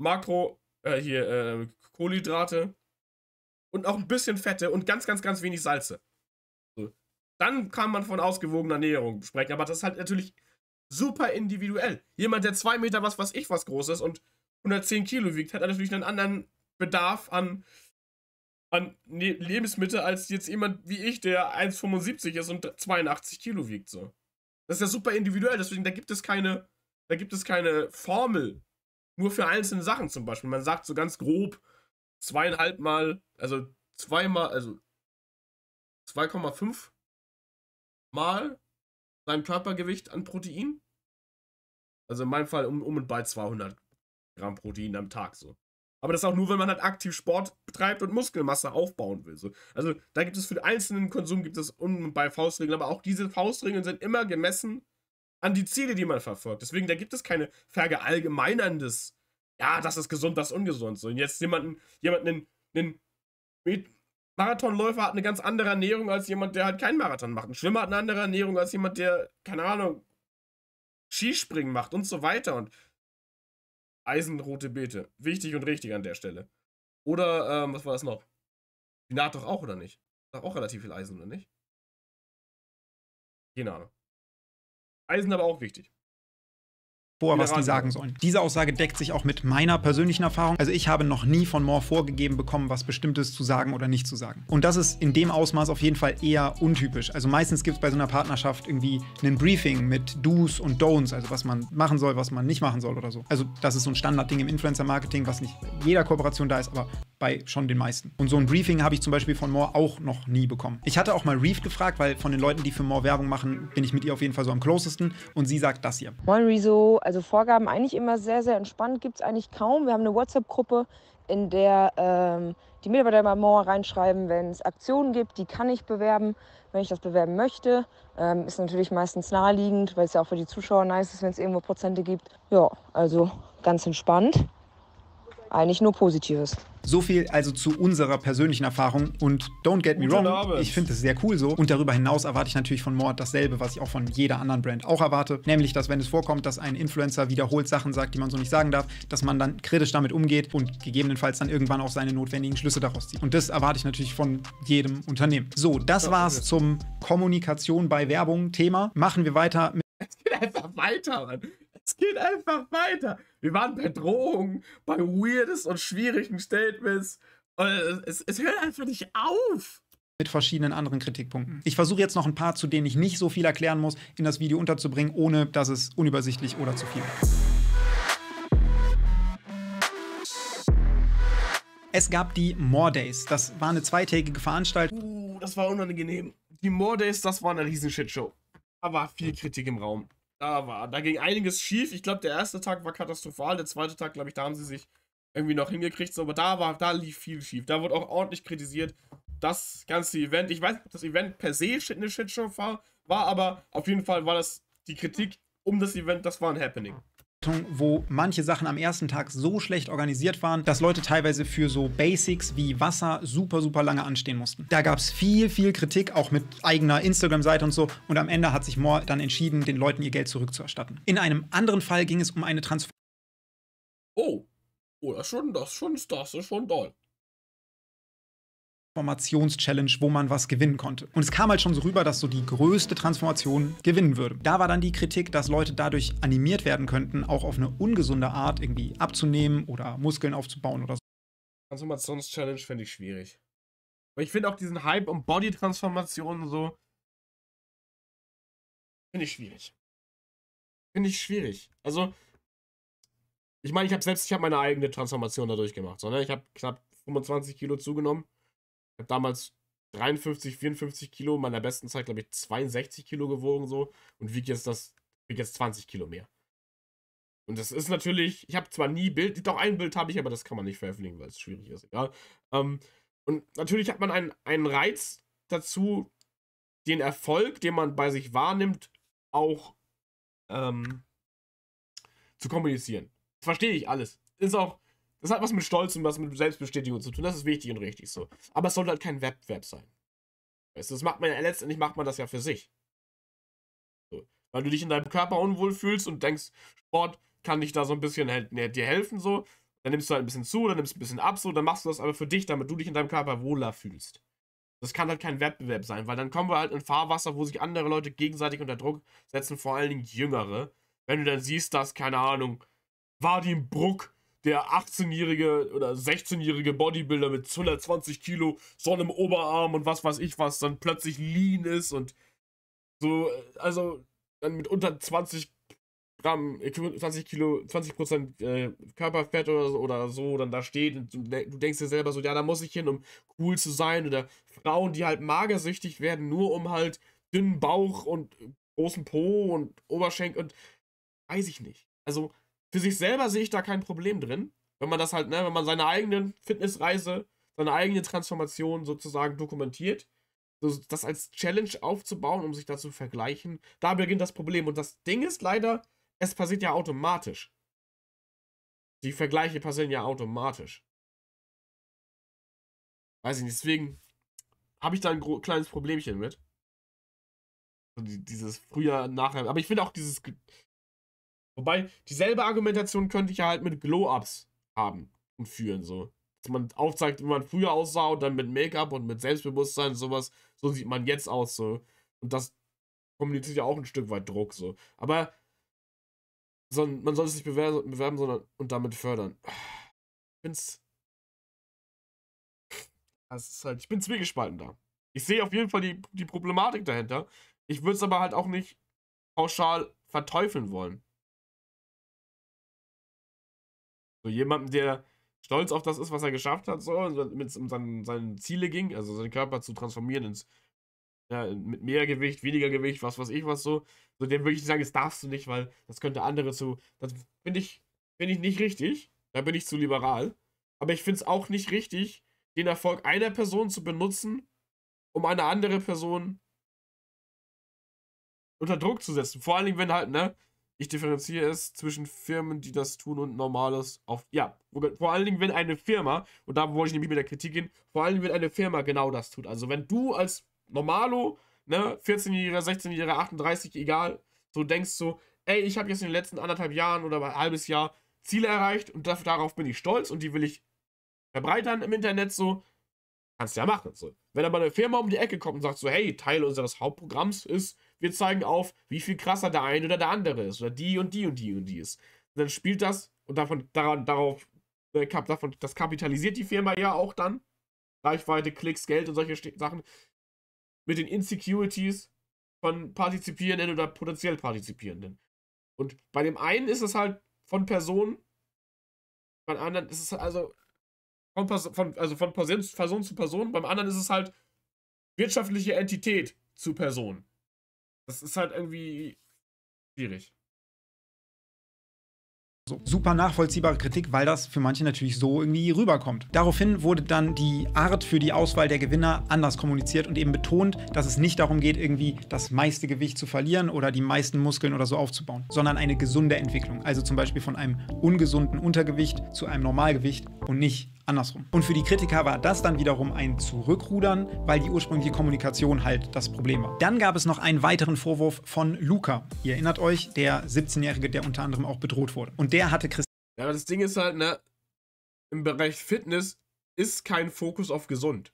Makro, äh, hier, äh, Kohlenhydrate und auch ein bisschen Fette und ganz, ganz, ganz wenig Salze. So. Dann kann man von ausgewogener Ernährung sprechen, aber das ist halt natürlich super individuell. Jemand, der zwei Meter was, was ich was groß ist und 110 Kilo wiegt, hat natürlich einen anderen Bedarf an, an ne-, Lebensmittel als jetzt jemand wie ich, der 1,75 ist und 82 Kilo wiegt. So. Das ist ja super individuell, deswegen da gibt es keine, da gibt es keine Formel. Nur für einzelne Sachen zum Beispiel. Man sagt so ganz grob zweieinhalb Mal, also zweimal, also 2,5 Mal sein Körpergewicht an Protein. Also in meinem Fall um, um und bei 200 Gramm Protein am Tag so. Aber das auch nur, wenn man halt aktiv Sport betreibt und Muskelmasse aufbauen will. So. Also da gibt es für den einzelnen Konsum gibt es un bei Faustregeln, aber auch diese Faustregeln sind immer gemessen an die Ziele, die man verfolgt. Deswegen, da gibt es keine verallgemeinerndes, ja, das ist gesund, das ist ungesund. So, und jetzt jemanden, jemanden, einen, einen Marathonläufer hat eine ganz andere Ernährung als jemand, der halt keinen Marathon macht. Ein Schwimmer hat eine andere Ernährung als jemand, der, keine Ahnung, Skispringen macht und so weiter. Und Eisenrote Beete. Wichtig und richtig an der Stelle. Oder, ähm, was war das noch? Spinat doch auch, oder nicht? Doch auch relativ viel Eisen, oder nicht? Keine Ahnung. Eisen aber auch wichtig vor, was die sagen sollen. Diese Aussage deckt sich auch mit meiner persönlichen Erfahrung. Also ich habe noch nie von Moore vorgegeben bekommen, was Bestimmtes zu sagen oder nicht zu sagen. Und das ist in dem Ausmaß auf jeden Fall eher untypisch. Also meistens gibt es bei so einer Partnerschaft irgendwie ein Briefing mit Do's und Don'ts, also was man machen soll, was man nicht machen soll oder so. Also das ist so ein Standardding im Influencer-Marketing, was nicht bei jeder Kooperation da ist, aber bei schon den meisten. Und so ein Briefing habe ich zum Beispiel von Moore auch noch nie bekommen. Ich hatte auch mal Reef gefragt, weil von den Leuten, die für Moore Werbung machen, bin ich mit ihr auf jeden Fall so am closesten. Und sie sagt das hier. One Rezo. Also Vorgaben eigentlich immer sehr, sehr entspannt, gibt es eigentlich kaum. Wir haben eine WhatsApp-Gruppe, in der ähm, die Mitarbeiter immer Mauer reinschreiben, wenn es Aktionen gibt, die kann ich bewerben, wenn ich das bewerben möchte. Ähm, ist natürlich meistens naheliegend, weil es ja auch für die Zuschauer nice ist, wenn es irgendwo Prozente gibt. Ja, also ganz entspannt eigentlich nur Positives. So viel also zu unserer persönlichen Erfahrung und don't get me Guten wrong, Abend. ich finde es sehr cool so. Und darüber hinaus erwarte ich natürlich von Mord dasselbe, was ich auch von jeder anderen Brand auch erwarte, nämlich dass wenn es vorkommt, dass ein Influencer wiederholt Sachen sagt, die man so nicht sagen darf, dass man dann kritisch damit umgeht und gegebenenfalls dann irgendwann auch seine notwendigen Schlüsse daraus zieht. Und das erwarte ich natürlich von jedem Unternehmen. So, das war's zum Kommunikation bei Werbung Thema. Machen wir weiter mit Es (laughs) geht einfach weiter, Mann. Es geht einfach weiter. Wir waren bei Drohungen, bei weirdes und schwierigen Statements. Äh, es, es hört einfach nicht auf mit verschiedenen anderen Kritikpunkten. Hm. Ich versuche jetzt noch ein paar, zu denen ich nicht so viel erklären muss, in das Video unterzubringen, ohne dass es unübersichtlich oder zu viel ist. Es gab die More Days. Das war eine zweitägige Veranstaltung. Uh, das war unangenehm. Die More Days, das war eine riesen Shitshow. Da war viel Kritik im Raum da war. Da ging einiges schief. Ich glaube, der erste Tag war katastrophal. Der zweite Tag, glaube ich, da haben sie sich irgendwie noch hingekriegt. So, aber da war, da lief viel schief. Da wurde auch ordentlich kritisiert. Das ganze Event, ich weiß nicht, ob das Event per se eine Shitshow war, war, aber auf jeden Fall war das die Kritik um das Event, das war ein Happening. Veranstaltung, wo manche Sachen am ersten Tag so schlecht organisiert waren, dass Leute teilweise für so Basics wie Wasser super, super lange anstehen mussten. Da gab es viel, viel Kritik, auch mit eigener Instagram-Seite und so. Und am Ende hat sich Moore dann entschieden, den Leuten ihr Geld zurückzuerstatten. In einem anderen Fall ging es um eine Transformation. Oh, oh, das ist schon, das schon, das ist schon toll. Transformations-Challenge, wo man was gewinnen konnte. Und es kam halt schon so rüber, dass so die größte Transformation gewinnen würde. Da war dann die Kritik, dass Leute dadurch animiert werden könnten, auch auf eine ungesunde Art irgendwie abzunehmen oder Muskeln aufzubauen oder so. Transformations-Challenge finde ich schwierig. Weil ich finde auch diesen Hype um Body-Transformationen so. Finde ich schwierig. Finde ich schwierig. Also, ich meine, ich habe selbst, ich habe meine eigene Transformation dadurch gemacht, sondern ich habe knapp 25 Kilo zugenommen. Ich habe damals 53, 54 Kilo, in meiner besten Zeit, glaube ich, 62 Kilo gewogen so und wiege jetzt das, wiege jetzt 20 Kilo mehr. Und das ist natürlich, ich habe zwar nie Bild, doch ein Bild habe ich, aber das kann man nicht veröffentlichen, weil es schwierig ist, egal. Ähm, und natürlich hat man einen, einen Reiz dazu, den Erfolg, den man bei sich wahrnimmt, auch ähm, zu kommunizieren. Das verstehe ich alles. Ist auch, das hat was mit Stolz und was mit Selbstbestätigung zu tun. Das ist wichtig und richtig so. Aber es sollte halt kein Wettbewerb sein. Weißt du, das macht man ja, letztendlich macht man das ja für sich. So. Weil du dich in deinem Körper unwohl fühlst und denkst, Sport kann dich da so ein bisschen halt, ne, dir helfen, so. Dann nimmst du halt ein bisschen zu, dann nimmst du ein bisschen ab, so, dann machst du das aber für dich, damit du dich in deinem Körper wohler fühlst. Das kann halt kein Wettbewerb sein, weil dann kommen wir halt in Fahrwasser, wo sich andere Leute gegenseitig unter Druck setzen, vor allen Dingen Jüngere. Wenn du dann siehst, dass, keine Ahnung, Vadim Bruck der 18-jährige oder 16-jährige Bodybuilder mit 120 Kilo, so im Oberarm und was weiß ich was, dann plötzlich lean ist und so, äh, also dann mit unter 20 Gramm, 20 Kilo, 20 Prozent äh, Körperfett oder so, oder so, dann da steht und du, du, denkst dir selber so, ja, da muss ich hin, um cool zu sein oder Frauen, die halt magersüchtig werden, nur um halt dünnen Bauch und großen Po und Oberschenkel und weiß ich nicht. Also für sich selber sehe ich da kein Problem drin. Wenn man das halt, ne, wenn man seine eigene Fitnessreise, seine eigene Transformation sozusagen dokumentiert, so, das als Challenge aufzubauen, um sich da zu vergleichen, da beginnt das Problem. Und das Ding ist leider, es passiert ja automatisch. Die Vergleiche passieren ja automatisch. Weiß ich nicht, deswegen habe ich da ein kleines Problemchen mit. dieses früher, nachher. Aber ich finde auch dieses, Wobei, dieselbe Argumentation könnte ich ja halt mit Glow-Ups haben und führen, so. Dass man aufzeigt, wie man früher aussah und dann mit Make-up und mit Selbstbewusstsein und sowas, so sieht man jetzt aus, so. Und das kommuniziert ja auch ein Stück weit Druck, so. Aber sondern man soll es nicht bewerben, bewerben, sondern und damit fördern. Ich bin's. Das ist halt, ich bin zwiegespalten da. Ich sehe auf jeden Fall die, die Problematik dahinter. Ich würde es aber halt auch nicht pauschal verteufeln wollen. So jemandem, der stolz auf das ist, was er geschafft hat, so, mit es um seine, seine Ziele ging, also seinen Körper zu transformieren ins, ja, mit mehr Gewicht, weniger Gewicht, was weiß ich was so, so dem würde ich sagen, das darfst du nicht, weil das könnte andere zu, das finde ich, finde ich nicht richtig, da bin ich zu liberal, aber ich finde es auch nicht richtig, den Erfolg einer Person zu benutzen, um eine andere Person unter Druck zu setzen, vor allen Dingen, wenn halt, ne, ich differenziere es zwischen Firmen, die das tun und normales auf. Ja, vor allen Dingen, wenn eine Firma, und da wollte ich nämlich mit der Kritik gehen, vor allen Dingen, wenn eine Firma genau das tut. Also wenn du als Normalo, ne, 14-Jähriger, 16-Jähriger, 38, egal, so denkst so, ey, ich habe jetzt in den letzten anderthalb Jahren oder ein halbes Jahr Ziele erreicht und darauf bin ich stolz und die will ich verbreitern im Internet so, Kannst ja machen. So. Wenn aber eine Firma um die Ecke kommt und sagt so, hey, Teil unseres Hauptprogramms ist, wir zeigen auf, wie viel krasser der eine oder der andere ist oder die und die und die und die ist. Und dann spielt das und davon, daran, darauf, äh, davon, das kapitalisiert die Firma ja auch dann. Reichweite, Klicks, Geld und solche Sachen. Mit den Insecurities von Partizipierenden oder potenziell Partizipierenden. Und bei dem einen ist es halt von Personen, bei anderen ist es halt, also von, von, also von Person, Person zu Person. Beim anderen ist es halt wirtschaftliche Entität zu Person. Das ist halt irgendwie schwierig. So. Super nachvollziehbare Kritik, weil das für manche natürlich so irgendwie rüberkommt. Daraufhin wurde dann die Art für die Auswahl der Gewinner anders kommuniziert und eben betont, dass es nicht darum geht, irgendwie das meiste Gewicht zu verlieren oder die meisten Muskeln oder so aufzubauen, sondern eine gesunde Entwicklung. Also zum Beispiel von einem ungesunden Untergewicht zu einem Normalgewicht und nicht andersrum. Und für die Kritiker war das dann wiederum ein Zurückrudern, weil die ursprüngliche Kommunikation halt das Problem war. Dann gab es noch einen weiteren Vorwurf von Luca. Ihr erinnert euch, der 17-Jährige, der unter anderem auch bedroht wurde. Und der hatte Chris. Ja, aber das Ding ist halt, ne, im Bereich Fitness ist kein Fokus auf gesund.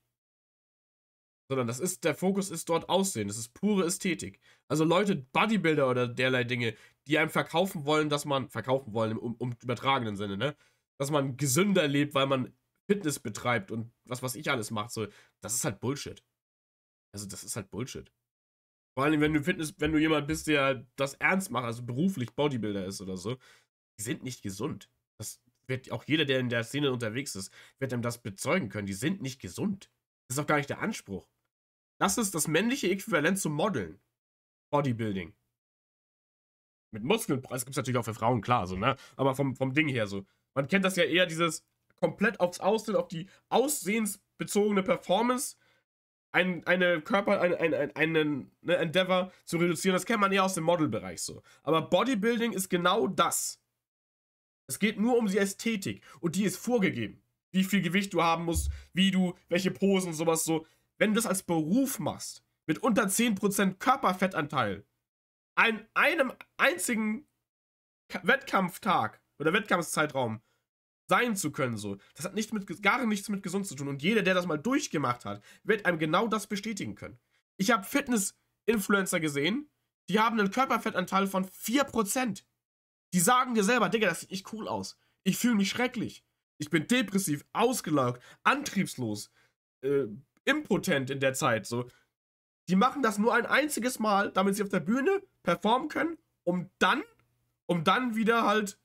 Sondern das ist, der Fokus ist dort Aussehen. Das ist pure Ästhetik. Also Leute, Bodybuilder oder derlei Dinge, die einem verkaufen wollen, dass man, verkaufen wollen im, um, übertragenen Sinne, ne? Dass man gesünder lebt, weil man Fitness betreibt und was, was ich alles macht, so, das ist halt Bullshit. Also, das ist halt Bullshit. Vor allem, wenn du Fitness, wenn du jemand bist, der das ernst macht, also beruflich Bodybuilder ist oder so, die sind nicht gesund. Das wird auch jeder, der in der Szene unterwegs ist, wird ihm das bezeugen können. Die sind nicht gesund. Das ist auch gar nicht der Anspruch. Das ist das männliche Äquivalent zum Modeln. Bodybuilding. Mit Muskeln, das gibt es natürlich auch für Frauen, klar, so, ne? Aber vom, vom Ding her so. Man kennt das ja eher dieses, komplett aufs Aussehen, auf die aussehensbezogene Performance ein, eine Körper, ein, ein, ein, einen eine Endeavor zu reduzieren. Das kennt man eher aus dem Modelbereich so. Aber Bodybuilding ist genau das. Es geht nur um die Ästhetik und die ist vorgegeben. Wie viel Gewicht du haben musst, wie du, welche Posen, und sowas so. Wenn du das als Beruf machst, mit unter 10% Körperfettanteil, an einem einzigen Wettkampftag oder Wettkampfzeitraum sein zu können. So. Das hat nicht mit, gar nichts mit gesund zu tun. Und jeder, der das mal durchgemacht hat, wird einem genau das bestätigen können. Ich habe Fitness-Influencer gesehen, die haben einen Körperfettanteil von 4%. Die sagen dir selber, Digga, das sieht nicht cool aus. Ich fühle mich schrecklich. Ich bin depressiv, ausgelaugt, antriebslos, äh, impotent in der Zeit. So. Die machen das nur ein einziges Mal, damit sie auf der Bühne performen können, um dann, um dann wieder halt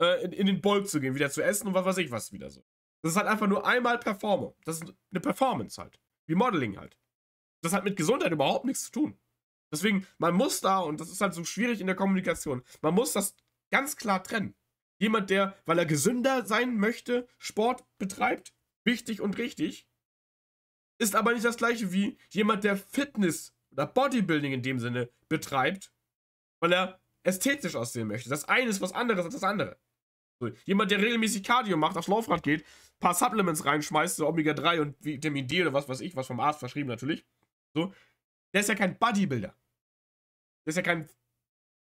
äh, in, in, den Bowl zu gehen, wieder zu essen und was weiß ich was wieder so. Das ist halt einfach nur einmal Performung. Das ist eine Performance halt. Wie Modeling halt. Das hat mit Gesundheit überhaupt nichts zu tun. Deswegen, man muss da, und das ist halt so schwierig in der Kommunikation, man muss das ganz klar trennen. Jemand, der, weil er gesünder sein möchte, Sport betreibt, wichtig und richtig, ist aber nicht das gleiche wie jemand, der Fitness oder Bodybuilding in dem Sinne betreibt, weil er ästhetisch aussehen möchte. Das eine ist was anderes als das andere. So, jemand, der regelmäßig Cardio macht, aufs Laufrad geht, ein paar Supplements reinschmeißt, so Omega-3 und Vitamin D oder was weiß ich, was vom Arzt verschrieben natürlich. So, der ist ja kein Bodybuilder. Der ist ja kein.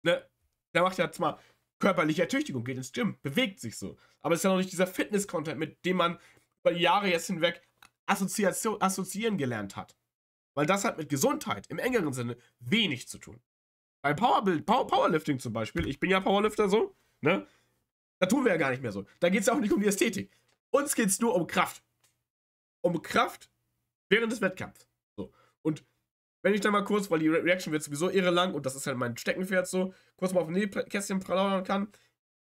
Ne? Der macht ja zwar körperliche Ertüchtigung, geht ins Gym, bewegt sich so. Aber es ist ja noch nicht dieser Fitness-Content, mit dem man über Jahre jetzt hinweg Assoziation, assoziieren gelernt hat. Weil das hat mit Gesundheit im engeren Sinne wenig zu tun. Bei Power, Powerlifting zum Beispiel, ich bin ja Powerlifter so, ne? Da tun wir ja gar nicht mehr so. Da geht es auch nicht um die Ästhetik. Uns geht es nur um Kraft. Um Kraft während des Wettkampfs. So. Und wenn ich da mal kurz, weil die Reaction wird sowieso irre lang und das ist halt mein Steckenpferd so, kurz mal auf dem Nähkästchen plaudern kann.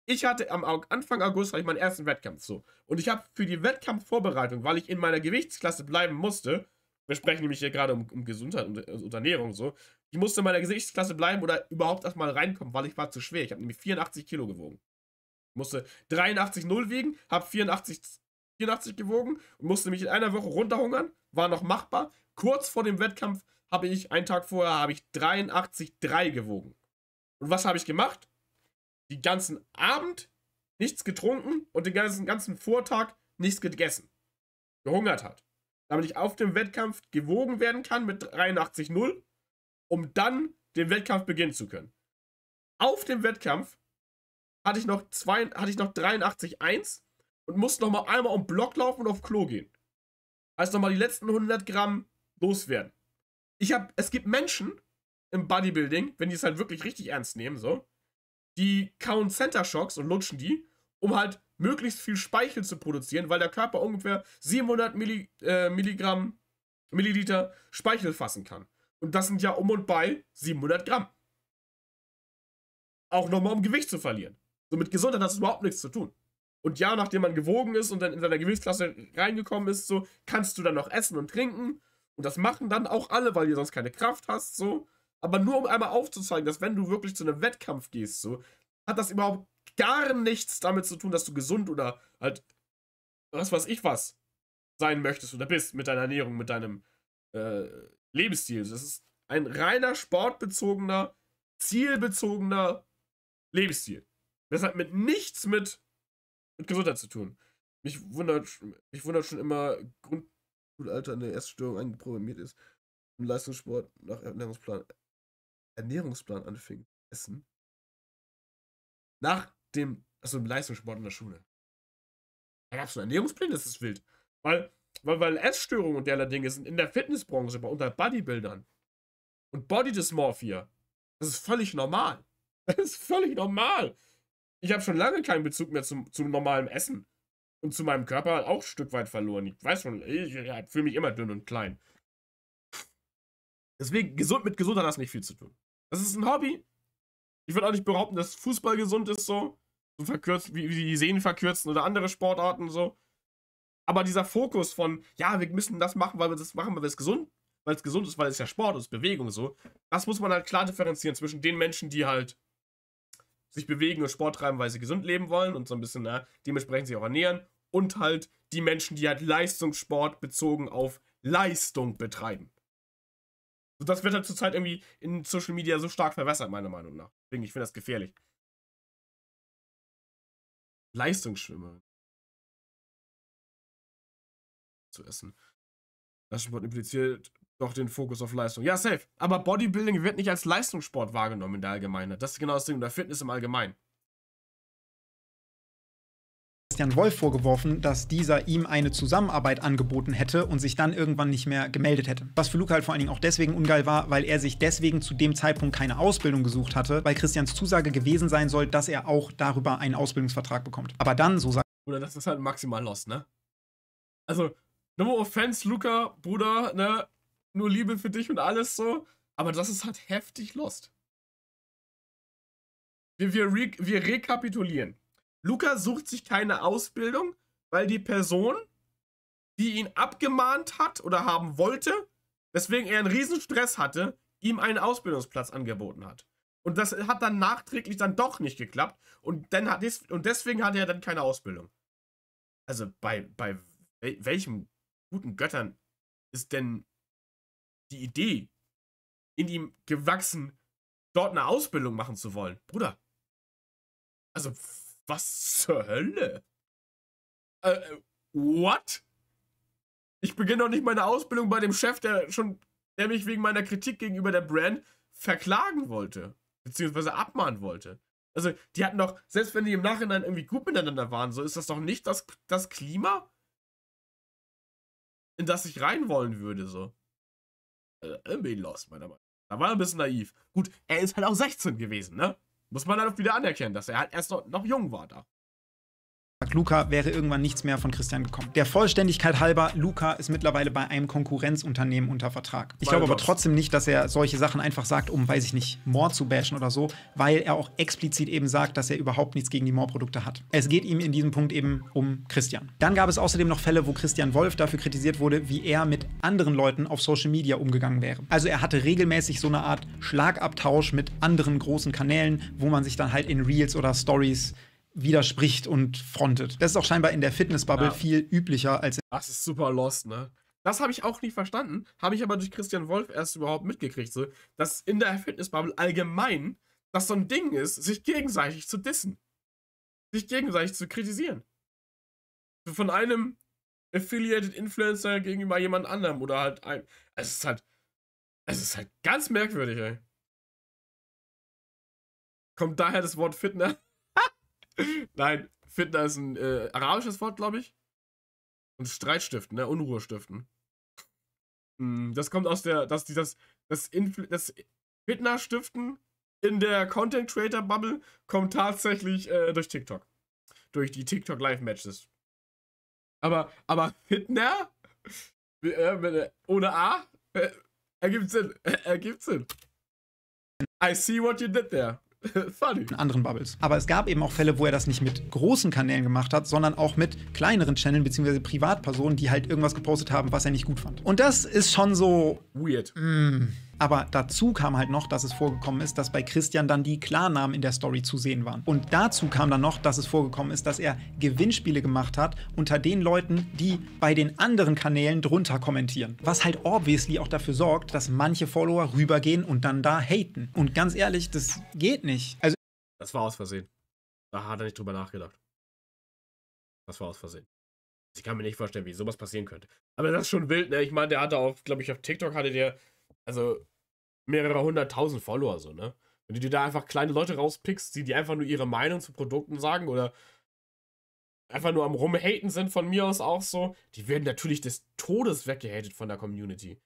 Ich hatte am Anfang August hatte ich meinen ersten Wettkampf so. Und ich habe für die Wettkampfvorbereitung, weil ich in meiner Gewichtsklasse bleiben musste, wir sprechen nämlich hier gerade um, um Gesundheit und, äh, und Ernährung so, ich musste in meiner Gewichtsklasse bleiben oder überhaupt erstmal reinkommen, weil ich war zu schwer. Ich habe nämlich 84 Kilo gewogen. Musste 83,0 wiegen, habe 84, 84 gewogen und musste mich in einer Woche runterhungern. War noch machbar. Kurz vor dem Wettkampf habe ich, einen Tag vorher, habe ich 83,3 gewogen. Und was habe ich gemacht? Den ganzen Abend nichts getrunken und den ganzen, ganzen Vortag nichts gegessen. Gehungert hat. Damit ich auf dem Wettkampf gewogen werden kann mit 83,0, um dann den Wettkampf beginnen zu können. Auf dem Wettkampf hatte ich noch, zwei, hatte ich noch 83,1 und musste nochmal einmal um Block laufen und auf Klo gehen. Als nochmal die letzten 100 Gramm loswerden. Ich habe, es gibt Menschen im Bodybuilding, wenn die es halt wirklich richtig ernst nehmen, so, die kauen Center Shocks und lutschen die, um halt möglichst viel Speichel zu produzieren, weil der Körper ungefähr 700 Milli, äh, Milligramm, Milliliter Speichel fassen kann. Und das sind ja um und bei 700 Gramm. Auch nochmal, um Gewicht zu verlieren. So mit Gesundheit hat es überhaupt nichts zu tun. Und ja, nachdem man gewogen ist und dann in seiner Gewichtsklasse reingekommen ist, so kannst du dann noch essen und trinken. Und das machen dann auch alle, weil du sonst keine Kraft hast, so. Aber nur um einmal aufzuzeigen, dass wenn du wirklich zu einem Wettkampf gehst, so, hat das überhaupt gar nichts damit zu tun, dass du gesund oder halt, was weiß ich was, sein möchtest oder bist mit deiner Ernährung, mit deinem äh, Lebensstil. Das ist ein reiner sportbezogener, zielbezogener Lebensstil. Das hat mit nichts mit, mit Gesundheit zu tun. Mich wundert, mich wundert schon immer Grundschulalter eine Essstörung eingeprogrammiert ist. Im Leistungssport nach Ernährungsplan, Ernährungsplan anfing. Essen. Nach dem, also im Leistungssport in der Schule. Da gab es einen Ernährungsplan, das ist wild. Weil, weil, weil Essstörungen und derlei Dinge sind in der Fitnessbranche, bei unter Bodybuildern und Body Dysmorphia. Das ist völlig normal. (laughs) Das ist völlig normal. Ich habe schon lange keinen Bezug mehr zum, zum normalen Essen. Und zu meinem Körper auch ein Stück weit verloren. Ich weiß schon, ich, ich fühle mich immer dünn und klein. Deswegen, gesund mit gesund hat das nicht viel zu tun. Das ist ein Hobby. Ich würde auch nicht behaupten, dass Fußball gesund ist, so. So verkürzt, wie, wie die Sehnen verkürzen oder andere Sportarten, so. Aber dieser Fokus von, ja, wir müssen das machen, weil wir das machen, weil es gesund, weil es gesund ist, weil es ja Sport ist, Bewegung, so. Das muss man halt klar differenzieren zwischen den Menschen, die halt sich bewegen und Sport treiben, weil sie gesund leben wollen und so ein bisschen na, dementsprechend sich auch ernähren. Und halt die Menschen, die halt Leistungssport bezogen auf Leistung betreiben. Und das wird halt zurzeit irgendwie in Social Media so stark verwässert, meiner Meinung nach. Deswegen, ich finde das gefährlich. Leistungsschwimmer. Zu essen. Leistungssport impliziert doch den Fokus auf Leistung. Ja, safe. Aber Bodybuilding wird nicht als Leistungssport wahrgenommen in der Allgemeinheit. Das ist genau das Ding. Oder Fitness im Allgemeinen. Christian Wolf vorgeworfen, dass dieser ihm eine Zusammenarbeit angeboten hätte und sich dann irgendwann nicht mehr gemeldet hätte. Was für Luca halt vor allen Dingen auch deswegen ungeil war, weil er sich deswegen zu dem Zeitpunkt keine Ausbildung gesucht hatte, weil Christians Zusage gewesen sein soll, dass er auch darüber einen Ausbildungsvertrag bekommt. Aber dann, so sagt. Oder das ist halt maximal lost, ne? Also, no offense, Luca, Bruder, ne? nur Liebe für dich und alles so. Aber das ist halt heftig Lost. Wir, wir, re, wir rekapitulieren. Luca sucht sich keine Ausbildung, weil die Person, die ihn abgemahnt hat oder haben wollte, weswegen er einen Riesenstress hatte, ihm einen Ausbildungsplatz angeboten hat. Und das hat dann nachträglich dann doch nicht geklappt. Und, dann hat, und deswegen hatte er dann keine Ausbildung. Also bei, bei welchen guten Göttern ist denn die Idee in ihm gewachsen, dort eine Ausbildung machen zu wollen. Bruder. Also, was zur Hölle? Äh, äh, what? Ich beginne noch nicht meine Ausbildung bei dem Chef, der schon, der mich wegen meiner Kritik gegenüber der Brand verklagen wollte. Beziehungsweise abmahnen wollte. Also, die hatten doch, selbst wenn die im Nachhinein irgendwie gut miteinander waren, so ist das doch nicht das, das Klima, in das ich rein wollen würde, so äh, irgendwie lost, meiner Meinung nach. Da war er ein bisschen naiv. Gut, er ist halt auch 16 gewesen, ne? Muss man dann auch wieder anerkennen, dass er halt erst noch, noch jung war da. Luca wäre irgendwann nichts mehr von Christian gekommen. Der Vollständigkeit halber, Luca ist mittlerweile bei einem Konkurrenzunternehmen unter Vertrag. Ich glaube aber trotzdem nicht, dass er solche Sachen einfach sagt, um, weiß ich nicht, Moore zu bashen oder so, weil er auch explizit eben sagt, dass er überhaupt nichts gegen die Moore-Produkte hat. Es geht ihm in diesem Punkt eben um Christian. Dann gab es außerdem noch Fälle, wo Christian Wolf dafür kritisiert wurde, wie er mit anderen Leuten auf Social Media umgegangen wäre. Also er hatte regelmäßig so eine Art Schlagabtausch mit anderen großen Kanälen, wo man sich dann halt in Reels oder Stories widerspricht und frontet. Das ist auch scheinbar in der Fitnessbubble ja. viel üblicher als in Das ist super lost, ne? Das habe ich auch nie verstanden, habe ich aber durch Christian Wolf erst überhaupt mitgekriegt, so, dass in der Fitnessbubble allgemein das so ein Ding ist, sich gegenseitig zu dissen. Sich gegenseitig zu kritisieren. Von einem Affiliated Influencer gegenüber jemand anderem oder halt ein. Es ist halt. Es ist halt ganz merkwürdig, ey. Kommt daher das Wort Fitness. (laughs) Nein, Fitna ist ein äh, arabisches Wort, glaube ich. Und Streit stiften, ne? Unruhe stiften. Hm, das kommt aus der, dass die das, das, das Fitna stiften in der Content Creator Bubble kommt tatsächlich äh, durch TikTok. Durch die TikTok Live Matches. Aber, aber Fitner? Äh, ohne A? (laughs) ergibt Sinn. (laughs) ergibt Sinn. I see what you did there. (laughs) Funny. in anderen Bubbles. Aber es gab eben auch Fälle, wo er das nicht mit großen Kanälen gemacht hat, sondern auch mit kleineren Channeln bzw. Privatpersonen, die halt irgendwas gepostet haben, was er nicht gut fand. Und das ist schon so weird. Mh. Mm. Aber dazu kam halt noch, dass es vorgekommen ist, dass bei Christian dann die Klarnamen in der Story zu sehen waren. Und dazu kam dann noch, dass es vorgekommen ist, dass er Gewinnspiele gemacht hat unter den Leuten, die bei den anderen Kanälen drunter kommentieren. Was halt obviously auch dafür sorgt, dass manche Follower rübergehen und dann da haten. Und ganz ehrlich, das geht nicht. Also das war aus Versehen. Da hat er nicht drüber nachgedacht. Das war aus Versehen. Ich kann mir nicht vorstellen, wie sowas passieren könnte. Aber das ist schon wild, ne? Ich meine, der hatte auf, glaube ich, auf TikTok hatte der, also mehrere hunderttausend Follower, so, ne? Wenn du dir da einfach kleine Leute rauspickst, die dir einfach nur ihre Meinung zu Produkten sagen oder einfach nur am Rumhaten sind von mir aus auch so, die werden natürlich des Todes weggehatet von der Community.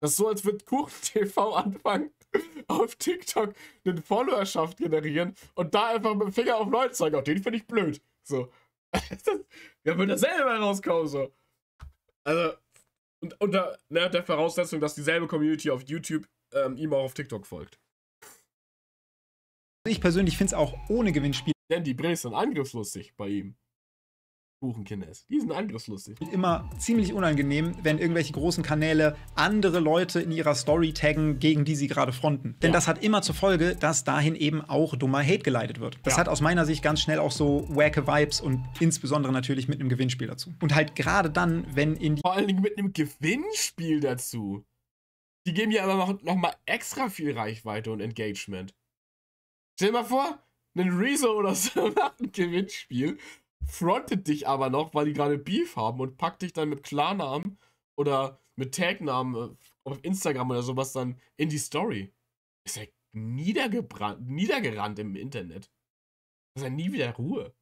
Das ist so, als würde KuchenTV (laughs) anfangen, auf TikTok eine Followerschaft generieren und da einfach mit dem Finger auf Leute zeigen. Auch den finde ich blöd. So. (laughs) ja, wird dasselbe rauskommen, so. Also, und unter ne, der Voraussetzung, dass dieselbe Community auf YouTube ähm, ihm auch auf TikTok folgt. Ich persönlich finde es auch ohne Gewinnspiel. Denn die Brees sind angriffslustig bei ihm. ist. Die sind angriffslustig. Immer ziemlich unangenehm, wenn irgendwelche großen Kanäle andere Leute in ihrer Story taggen, gegen die sie gerade fronten. Denn ja. das hat immer zur Folge, dass dahin eben auch dummer Hate geleitet wird. Das ja. hat aus meiner Sicht ganz schnell auch so wacke Vibes und insbesondere natürlich mit einem Gewinnspiel dazu. Und halt gerade dann, wenn in die. Vor allen Dingen mit einem Gewinnspiel dazu. Die geben ja aber noch, noch mal extra viel Reichweite und Engagement. Stell dir mal vor, ein Rezo oder so (laughs) macht ein Gewinnspiel, frontet dich aber noch, weil die gerade Beef haben und packt dich dann mit Klarnamen oder mit Tagnamen äh, auf Instagram oder sowas dann in die Story. Ist ja niedergebrannt, niedergerannt im Internet. ist ja nie wieder Ruhe.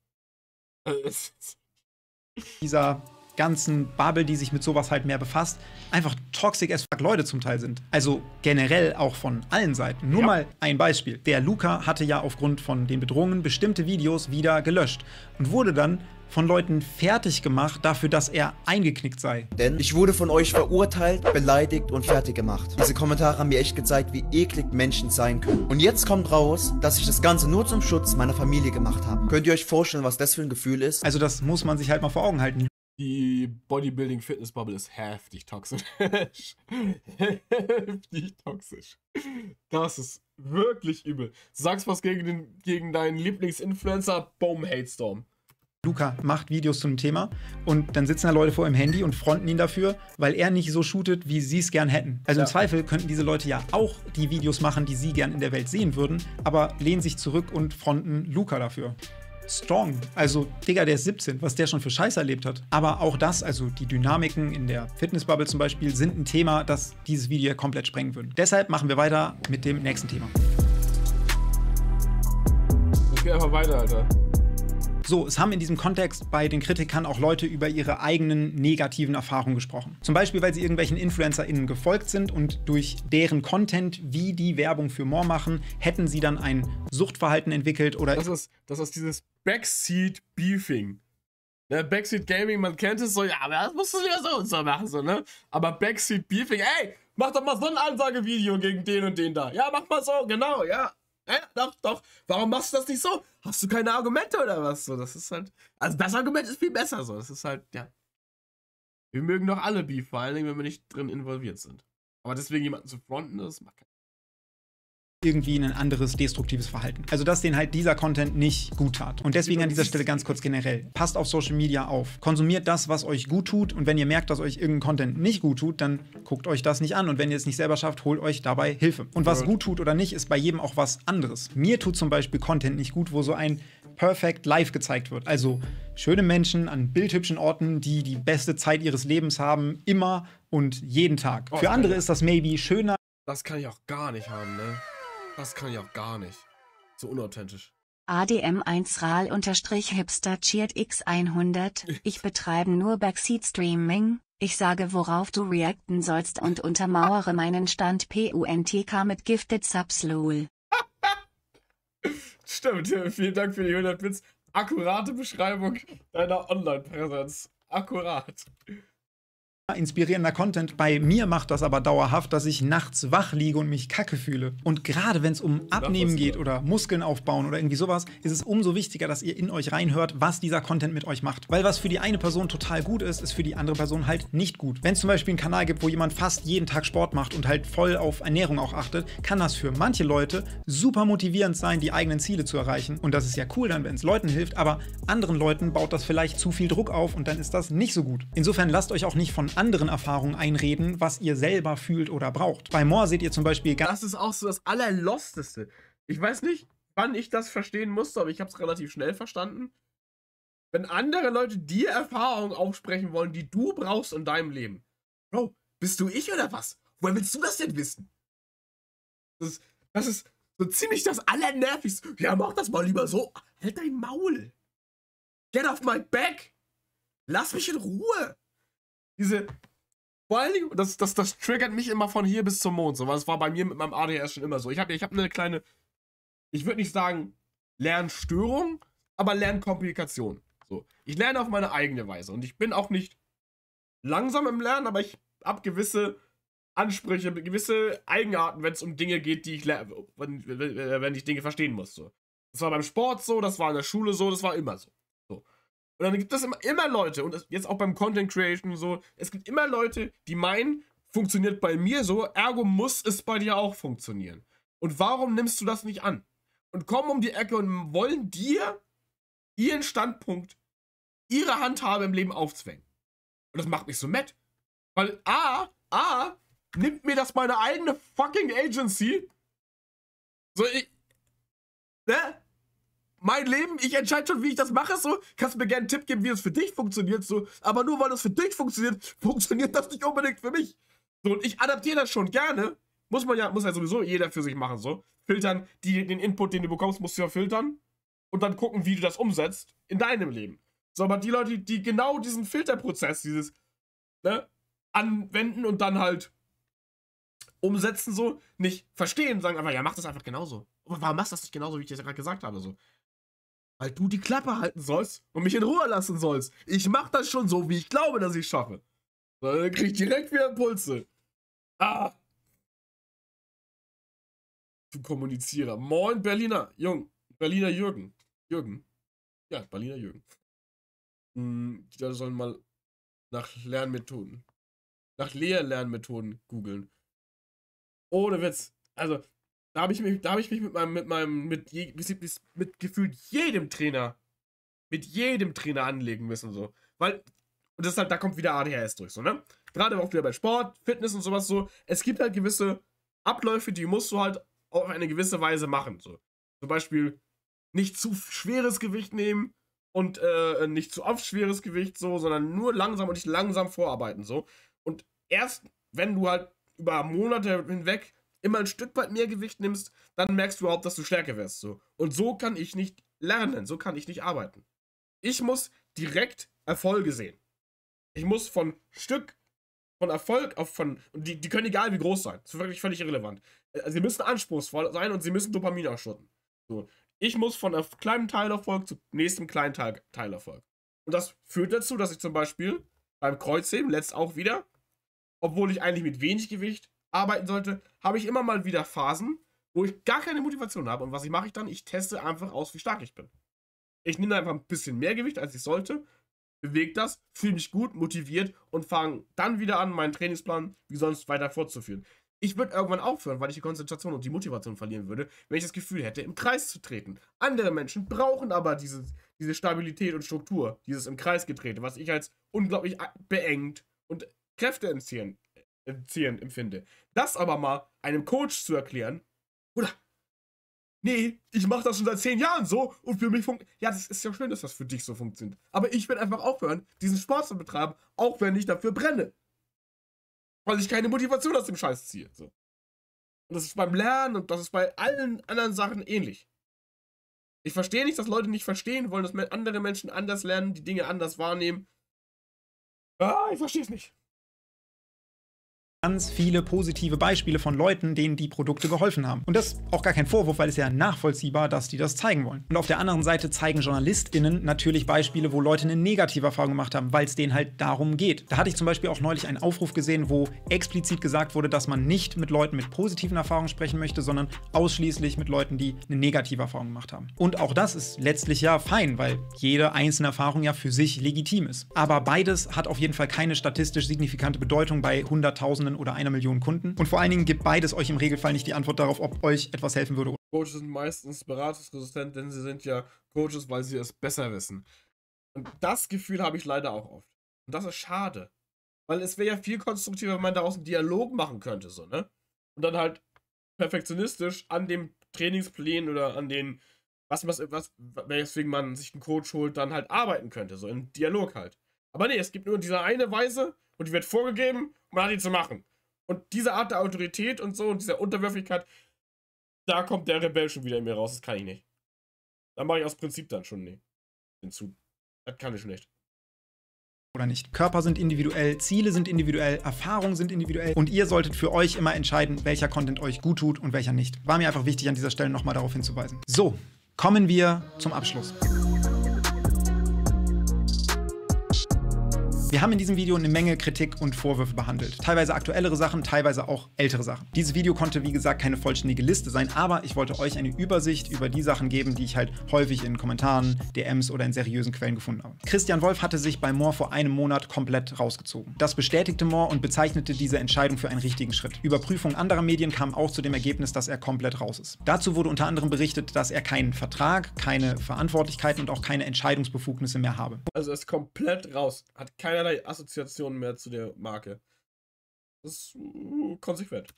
(laughs) Dieser ganzen Bubble, die sich mit sowas halt mehr befasst, einfach toxic as fuck Leute zum Teil sind. Also generell auch von allen Seiten. Nur ja. mal ein Beispiel. Der Luca hatte ja aufgrund von den Bedrohungen bestimmte Videos wieder gelöscht und wurde dann von Leuten fertig gemacht dafür, dass er eingeknickt sei. Denn ich wurde von euch verurteilt, beleidigt und fertig gemacht. Diese Kommentare haben mir echt gezeigt, wie eklig Menschen sein können. Und jetzt kommt raus, dass ich das Ganze nur zum Schutz meiner Familie gemacht habe. Könnt ihr euch vorstellen, was das für ein Gefühl ist? Also das muss man sich halt mal vor Augen halten. Die Bodybuilding-Fitness-Bubble ist heftig toxisch. (laughs) heftig toxisch. Das ist wirklich übel. sagst was gegen, den, gegen deinen Lieblingsinfluencer, boom, Hate-Storm. Luca macht Videos zum Thema und dann sitzen da Leute vor ihrem Handy und fronten ihn dafür, weil er nicht so shootet, wie sie es gern hätten. Also ja. im Zweifel könnten diese Leute ja auch die Videos machen, die sie gern in der Welt sehen würden, aber lehnen sich zurück und fronten Luca dafür. Strong. Also, Digga, der ist 17, was der schon für Scheiß erlebt hat. Aber auch das, also die Dynamiken in der Fitnessbubble zum Beispiel, sind ein Thema, das dieses Video komplett sprengen würde. Deshalb machen wir weiter mit dem nächsten Thema. Ich geh einfach weiter, Alter. So, es haben in diesem Kontext bei den Kritikern auch Leute über ihre eigenen negativen Erfahrungen gesprochen. Zum Beispiel, weil sie irgendwelchen InfluencerInnen gefolgt sind und durch deren Content, wie die Werbung für More machen, hätten sie dann ein Suchtverhalten entwickelt oder. Das ist, das ist dieses Backseat Beefing. Ne, Backseat Gaming, man kennt es so, ja, aber das musst du ja so und so machen, so, ne? Aber Backseat Beefing, ey, mach doch mal so ein Ansagevideo gegen den und den da. Ja, mach mal so, genau, ja. Ja, doch, doch. Warum machst du das nicht so? Hast du keine Argumente oder was? So, das ist halt. Also das Argument ist viel besser so. Das ist halt, ja. Wir mögen doch alle Beef, vor allen Dingen, wenn wir nicht drin involviert sind. Aber deswegen jemanden zu fronten, das macht keinen irgendwie ein anderes destruktives Verhalten. Also dass den halt dieser Content nicht gut tat. Und deswegen an dieser Stelle ganz kurz generell. Passt auf Social Media auf. Konsumiert das, was euch gut tut und wenn ihr merkt, dass euch irgendein Content nicht gut tut, dann guckt euch das nicht an und wenn ihr es nicht selber schafft, holt euch dabei Hilfe. Und was gut tut oder nicht, ist bei jedem auch was anderes. Mir tut zum Beispiel Content nicht gut, wo so ein Perfect Life gezeigt wird. Also schöne Menschen an bildhübschen Orten, die die beste Zeit ihres Lebens haben, immer und jeden Tag. Oh, Für andere ist das maybe schöner. Das kann ich auch gar nicht haben, ne? Das kann ich auch gar nicht. So unauthentisch. ADM1RAL-Hipster cheert X100. (laughs) Ich betreibe nur Backseat-Streaming. Ich sage, worauf du reacten sollst und untermauere meinen Stand PUNTK mit Gifted Subs LOL. (laughs) Stimmt, vielen Dank für die 100 Bits. Akkurate Beschreibung deiner Online-Präsenz. Akkurat inspirierender Content. Bei mir macht das aber dauerhaft, dass ich nachts wach liege und mich kacke fühle. Und gerade wenn es um Abnehmen geht oder Muskeln aufbauen oder irgendwie sowas, ist es umso wichtiger, dass ihr in euch reinhört, was dieser Content mit euch macht. Weil was für die eine Person total gut ist, ist für die andere Person halt nicht gut. Wenn es zum Beispiel einen Kanal gibt, wo jemand fast jeden Tag Sport macht und halt voll auf Ernährung auch achtet, kann das für manche Leute super motivierend sein, die eigenen Ziele zu erreichen. Und das ist ja cool dann, wenn es Leuten hilft, aber anderen Leuten baut das vielleicht zu viel Druck auf und dann ist das nicht so gut. Insofern lasst euch auch nicht von anderen Erfahrungen einreden, was ihr selber fühlt oder braucht. Bei Moore seht ihr zum Beispiel ganz. Das ist auch so das Allerlosteste. Ich weiß nicht, wann ich das verstehen musste, aber ich habe es relativ schnell verstanden. Wenn andere Leute dir Erfahrungen aufsprechen wollen, die du brauchst in deinem Leben. Bro, bist du ich oder was? Woher willst du das denn wissen? Das ist, das ist so ziemlich das Allernervigste. Ja, mach das mal lieber so. Halt dein Maul. Get off my back. Lass mich in Ruhe diese, vor allen Dingen, das, das, das triggert mich immer von hier bis zum Mond, so, weil es war bei mir mit meinem ADS schon immer so. Ich habe ich hab eine kleine, ich würde nicht sagen Lernstörung, aber Lernkomplikation. So, ich lerne auf meine eigene Weise und ich bin auch nicht langsam im Lernen, aber ich habe gewisse Ansprüche, gewisse Eigenarten, wenn es um Dinge geht, die ich wenn, wenn ich Dinge verstehen muss. So. Das war beim Sport so, das war in der Schule so, das war immer so. Und dann gibt es immer, immer Leute, und jetzt auch beim Content Creation so, es gibt immer Leute, die meinen, funktioniert bei mir so, ergo muss es bei dir auch funktionieren. Und warum nimmst du das nicht an? Und kommen um die Ecke und wollen dir ihren Standpunkt, ihre Handhabe im Leben aufzwängen. Und das macht mich so matt. Weil A, A, nimmt mir das meine eigene fucking Agency. So, ich, ne? mein Leben, ich entscheide schon, wie ich das mache, so, kannst mir gerne einen Tipp geben, wie es für dich funktioniert, so, aber nur weil es für dich funktioniert, (laughs) funktioniert das nicht unbedingt für mich. So, und ich adaptiere das schon gerne, muss man ja, muss ja sowieso jeder für sich machen, so, filtern, die, den Input, den du bekommst, musst du ja filtern und dann gucken, wie du das umsetzt in deinem Leben. So, aber die Leute, die genau diesen Filterprozess, dieses, ne, anwenden und dann halt umsetzen, so, nicht verstehen, sagen einfach, ja, mach das einfach genauso. Warum machst du das nicht genauso, wie ich dir gerade gesagt habe, so? Weil du die Klappe halten sollst und mich in Ruhe lassen sollst. Ich mach das schon so, wie ich glaube, dass ich schaffe. Dann krieg ich direkt wieder Impulse. Ah! Du Kommunizierer. Moin, Berliner. Jung. Berliner Jürgen. Jürgen. Ja, Berliner Jürgen. Hm, die da sollen mal nach Lernmethoden, nach Lehrlernmethoden googeln. Ohne Witz. Also, da habe ich mich, da habe ich mich mit meinem, mit meinem, mit, je, mit, mit gefühlt jedem Trainer, mit jedem Trainer anlegen müssen so, weil und das halt, da kommt wieder ADHS durch so ne. Gerade auch wieder bei Sport, Fitness und sowas so. Es gibt halt gewisse Abläufe, die musst du halt auf eine gewisse Weise machen so. Zum Beispiel nicht zu schweres Gewicht nehmen und äh, nicht zu oft schweres Gewicht so, sondern nur langsam und nicht langsam vorarbeiten so. Und erst wenn du halt über Monate hinweg immer ein Stück weit mehr Gewicht nimmst, dann merkst du überhaupt, dass du stärker wirst. So. Und so kann ich nicht lernen, so kann ich nicht arbeiten. Ich muss direkt Erfolge sehen. Ich muss von Stück, von Erfolg auf von. Und die, die können egal wie groß sein. Das ist wirklich völlig irrelevant. Also sie müssen anspruchsvoll sein und sie müssen Dopamin ausschütten. So. Ich muss von einem kleinen Teilerfolg zum nächsten kleinen Teil, Teilerfolg. Und das führt dazu, dass ich zum Beispiel beim Kreuzheben letzt auch wieder, obwohl ich eigentlich mit wenig Gewicht arbeiten sollte, habe ich immer mal wieder Phasen, wo ich gar keine Motivation habe. Und was ich mache ich dann? Ich teste einfach aus, wie stark ich bin. Ich nehme einfach ein bisschen mehr Gewicht, als ich sollte, bewege das, fühle mich gut, motiviert und fange dann wieder an, meinen Trainingsplan wie sonst weiter fortzuführen. Ich würde irgendwann aufhören, weil ich die Konzentration und die Motivation verlieren würde, wenn ich das Gefühl hätte, im Kreis zu treten. Andere Menschen brauchen aber diese, diese Stabilität und Struktur, dieses im Kreis getreten, was ich als unglaublich beengt und kräfteentziehend empfinde. Das aber mal einem Coach zu erklären, oder? Nee, ich mache das schon seit zehn Jahren so und für mich funktioniert. Ja, das ist ja schön, dass das für dich so funktioniert. Aber ich werde einfach aufhören, diesen Sport zu betreiben, auch wenn ich dafür brenne. Weil ich keine Motivation aus dem Scheiß ziehe. So. Und das ist beim Lernen und das ist bei allen anderen Sachen ähnlich. Ich verstehe nicht, dass Leute nicht verstehen wollen, dass andere Menschen anders lernen, die Dinge anders wahrnehmen. Ah, ich verstehe es nicht ganz viele positive Beispiele von Leuten, denen die Produkte geholfen haben. Und das ist auch gar kein Vorwurf, weil es ja nachvollziehbar, dass die das zeigen wollen. Und auf der anderen Seite zeigen JournalistInnen natürlich Beispiele, wo Leute eine negative Erfahrung gemacht haben, weil es denen halt darum geht. Da hatte ich zum Beispiel auch neulich einen Aufruf gesehen, wo explizit gesagt wurde, dass man nicht mit Leuten mit positiven Erfahrungen sprechen möchte, sondern ausschließlich mit Leuten, die eine negative Erfahrung gemacht haben. Und auch das ist letztlich ja fein, weil jede einzelne Erfahrung ja für sich legitim ist. Aber beides hat auf jeden Fall keine statistisch signifikante Bedeutung bei Hunderttausenden Unternehmen oder einer Million Kunden. Und vor allen Dingen gibt beides euch im Regelfall nicht die Antwort darauf, ob euch etwas helfen würde. Coaches sind meistens beratungsresistent, denn sie sind ja Coaches, weil sie es besser wissen. Und das Gefühl habe ich leider auch oft. Und das ist schade. Weil es wäre ja viel konstruktiver, wenn man daraus einen Dialog machen könnte, so, ne? Und dann halt perfektionistisch an dem Trainingsplänen oder an den, was, was, was, weswegen man sich einen Coach holt, dann halt arbeiten könnte, so im Dialog halt. Aber nee, es gibt nur diese eine Weise und die wird vorgegeben man hat ihn zu machen. Und diese Art der Autorität und so und dieser Unterwürfigkeit, da kommt der Rebell schon wieder in mir raus. Das kann ich nicht. Da mache ich aus Prinzip dann schon nee, hinzu. Das kann ich nicht. Oder nicht. Körper sind individuell, Ziele sind individuell, Erfahrungen sind individuell und ihr solltet für euch immer entscheiden, welcher Content euch gut tut und welcher nicht. War mir einfach wichtig, an dieser Stelle nochmal darauf hinzuweisen. So, kommen wir zum Abschluss. Wir haben in diesem Video eine Menge Kritik und Vorwürfe behandelt. Teilweise aktuellere Sachen, teilweise auch ältere Sachen. Dieses Video konnte, wie gesagt, keine vollständige Liste sein, aber ich wollte euch eine Übersicht über die Sachen geben, die ich halt häufig in Kommentaren, DMs oder in seriösen Quellen gefunden habe. Christian Wolf hatte sich bei Moore vor einem Monat komplett rausgezogen. Das bestätigte Moore und bezeichnete diese Entscheidung für einen richtigen Schritt. Überprüfung anderer Medien kam auch zu dem Ergebnis, dass er komplett raus ist. Dazu wurde unter anderem berichtet, dass er keinen Vertrag, keine Verantwortlichkeiten und auch keine Entscheidungsbefugnisse mehr habe. Also er ist komplett raus, hat keine keinerlei Assoziation mehr zu der Marke. Das ist mm, konsequent.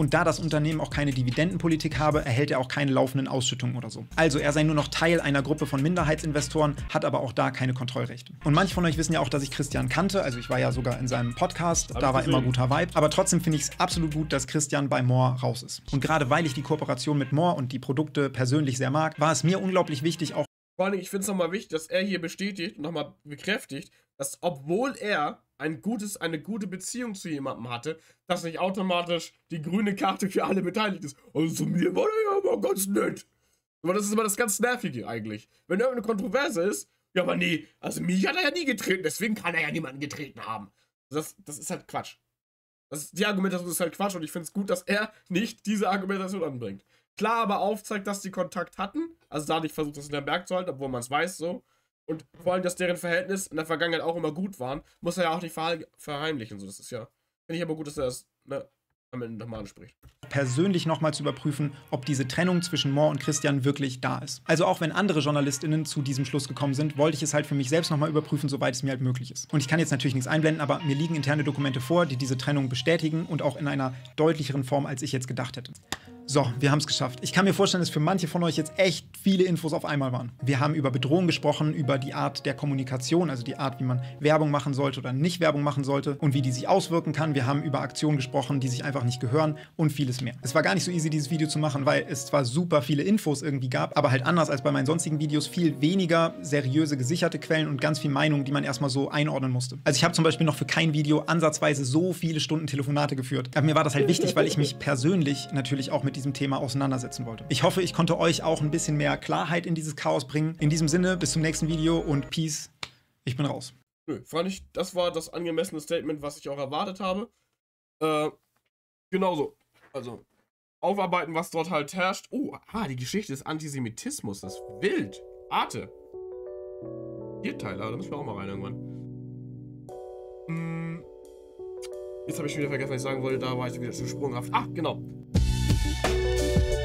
Und da das Unternehmen auch keine Dividendenpolitik habe, erhält er auch keine laufenden Ausschüttungen oder so. Also er sei nur noch Teil einer Gruppe von Minderheitsinvestoren, hat aber auch da keine Kontrollrechte. Und manche von euch wissen ja auch, dass ich Christian kannte, also ich war ja sogar in seinem Podcast, Hab da war gesehen. immer guter Vibe. Aber trotzdem finde ich es absolut gut, dass Christian bei Moore raus ist. Und gerade weil ich die Kooperation mit Moore und die Produkte persönlich sehr mag, war es mir unglaublich wichtig, auch vor allem, ich finde es nochmal wichtig, dass er hier bestätigt und nochmal bekräftigt, dass obwohl er ein gutes, eine gute Beziehung zu jemandem hatte, dass nicht automatisch die grüne Karte für alle beteiligt ist. Also zu mir war er ja immer ganz nett. Aber das ist immer das ganz Nervige eigentlich. Wenn irgendeine Kontroverse ist, ja, aber nee, also mich hat er ja nie getreten, deswegen kann er ja niemanden getreten haben. Das, das ist halt Quatsch. Das, die Argumentation ist halt Quatsch und ich finde es gut, dass er nicht diese Argumentation anbringt. Klar aber aufzeigt, dass die Kontakt hatten, also da nicht versucht, das in der Berg zu halten, obwohl man es weiß, so. Und vor allem, dass deren Verhältnis in der Vergangenheit auch immer gut waren, muss er ja auch nicht verheimlichen. So, das ist ja. Finde ich aber gut, dass er das ne, am Ende nochmal anspricht. Persönlich nochmal zu überprüfen, ob diese Trennung zwischen Moore und Christian wirklich da ist. Also auch wenn andere JournalistInnen zu diesem Schluss gekommen sind, wollte ich es halt für mich selbst nochmal überprüfen, soweit es mir halt möglich ist. Und ich kann jetzt natürlich nichts einblenden, aber mir liegen interne Dokumente vor, die diese Trennung bestätigen und auch in einer deutlicheren Form, als ich jetzt gedacht hätte. So, wir haben es geschafft. Ich kann mir vorstellen, dass für manche von euch jetzt echt viele Infos auf einmal waren. Wir haben über Bedrohung gesprochen, über die Art der Kommunikation, also die Art, wie man Werbung machen sollte oder nicht Werbung machen sollte und wie die sich auswirken kann. Wir haben über Aktionen gesprochen, die sich einfach nicht gehören und vieles mehr. Es war gar nicht so easy, dieses Video zu machen, weil es zwar super viele Infos irgendwie gab, aber halt anders als bei meinen sonstigen Videos viel weniger seriöse gesicherte Quellen und ganz viel Meinung, die man erstmal so einordnen musste. Also ich habe zum Beispiel noch für kein Video ansatzweise so viele Stunden Telefonate geführt. Aber mir war das halt wichtig, weil ich mich persönlich natürlich auch mit mit diesem Thema auseinandersetzen wollte. Ich hoffe, ich konnte euch auch ein bisschen mehr Klarheit in dieses Chaos bringen. In diesem Sinne, bis zum nächsten Video und Peace. Ich bin raus. Nö, fand ich, das war das angemessene Statement, was ich auch erwartet habe. Äh, genauso. Also, aufarbeiten, was dort halt herrscht. Oh, ah, die Geschichte des Antisemitismus das ist wild. Arte. Vierteiler, ah, da müssen wir auch mal rein irgendwann. Hm. Jetzt habe ich schon wieder vergessen, was ich sagen wollte. Da war ich wieder zu sprunghaft. Ach, genau. thank you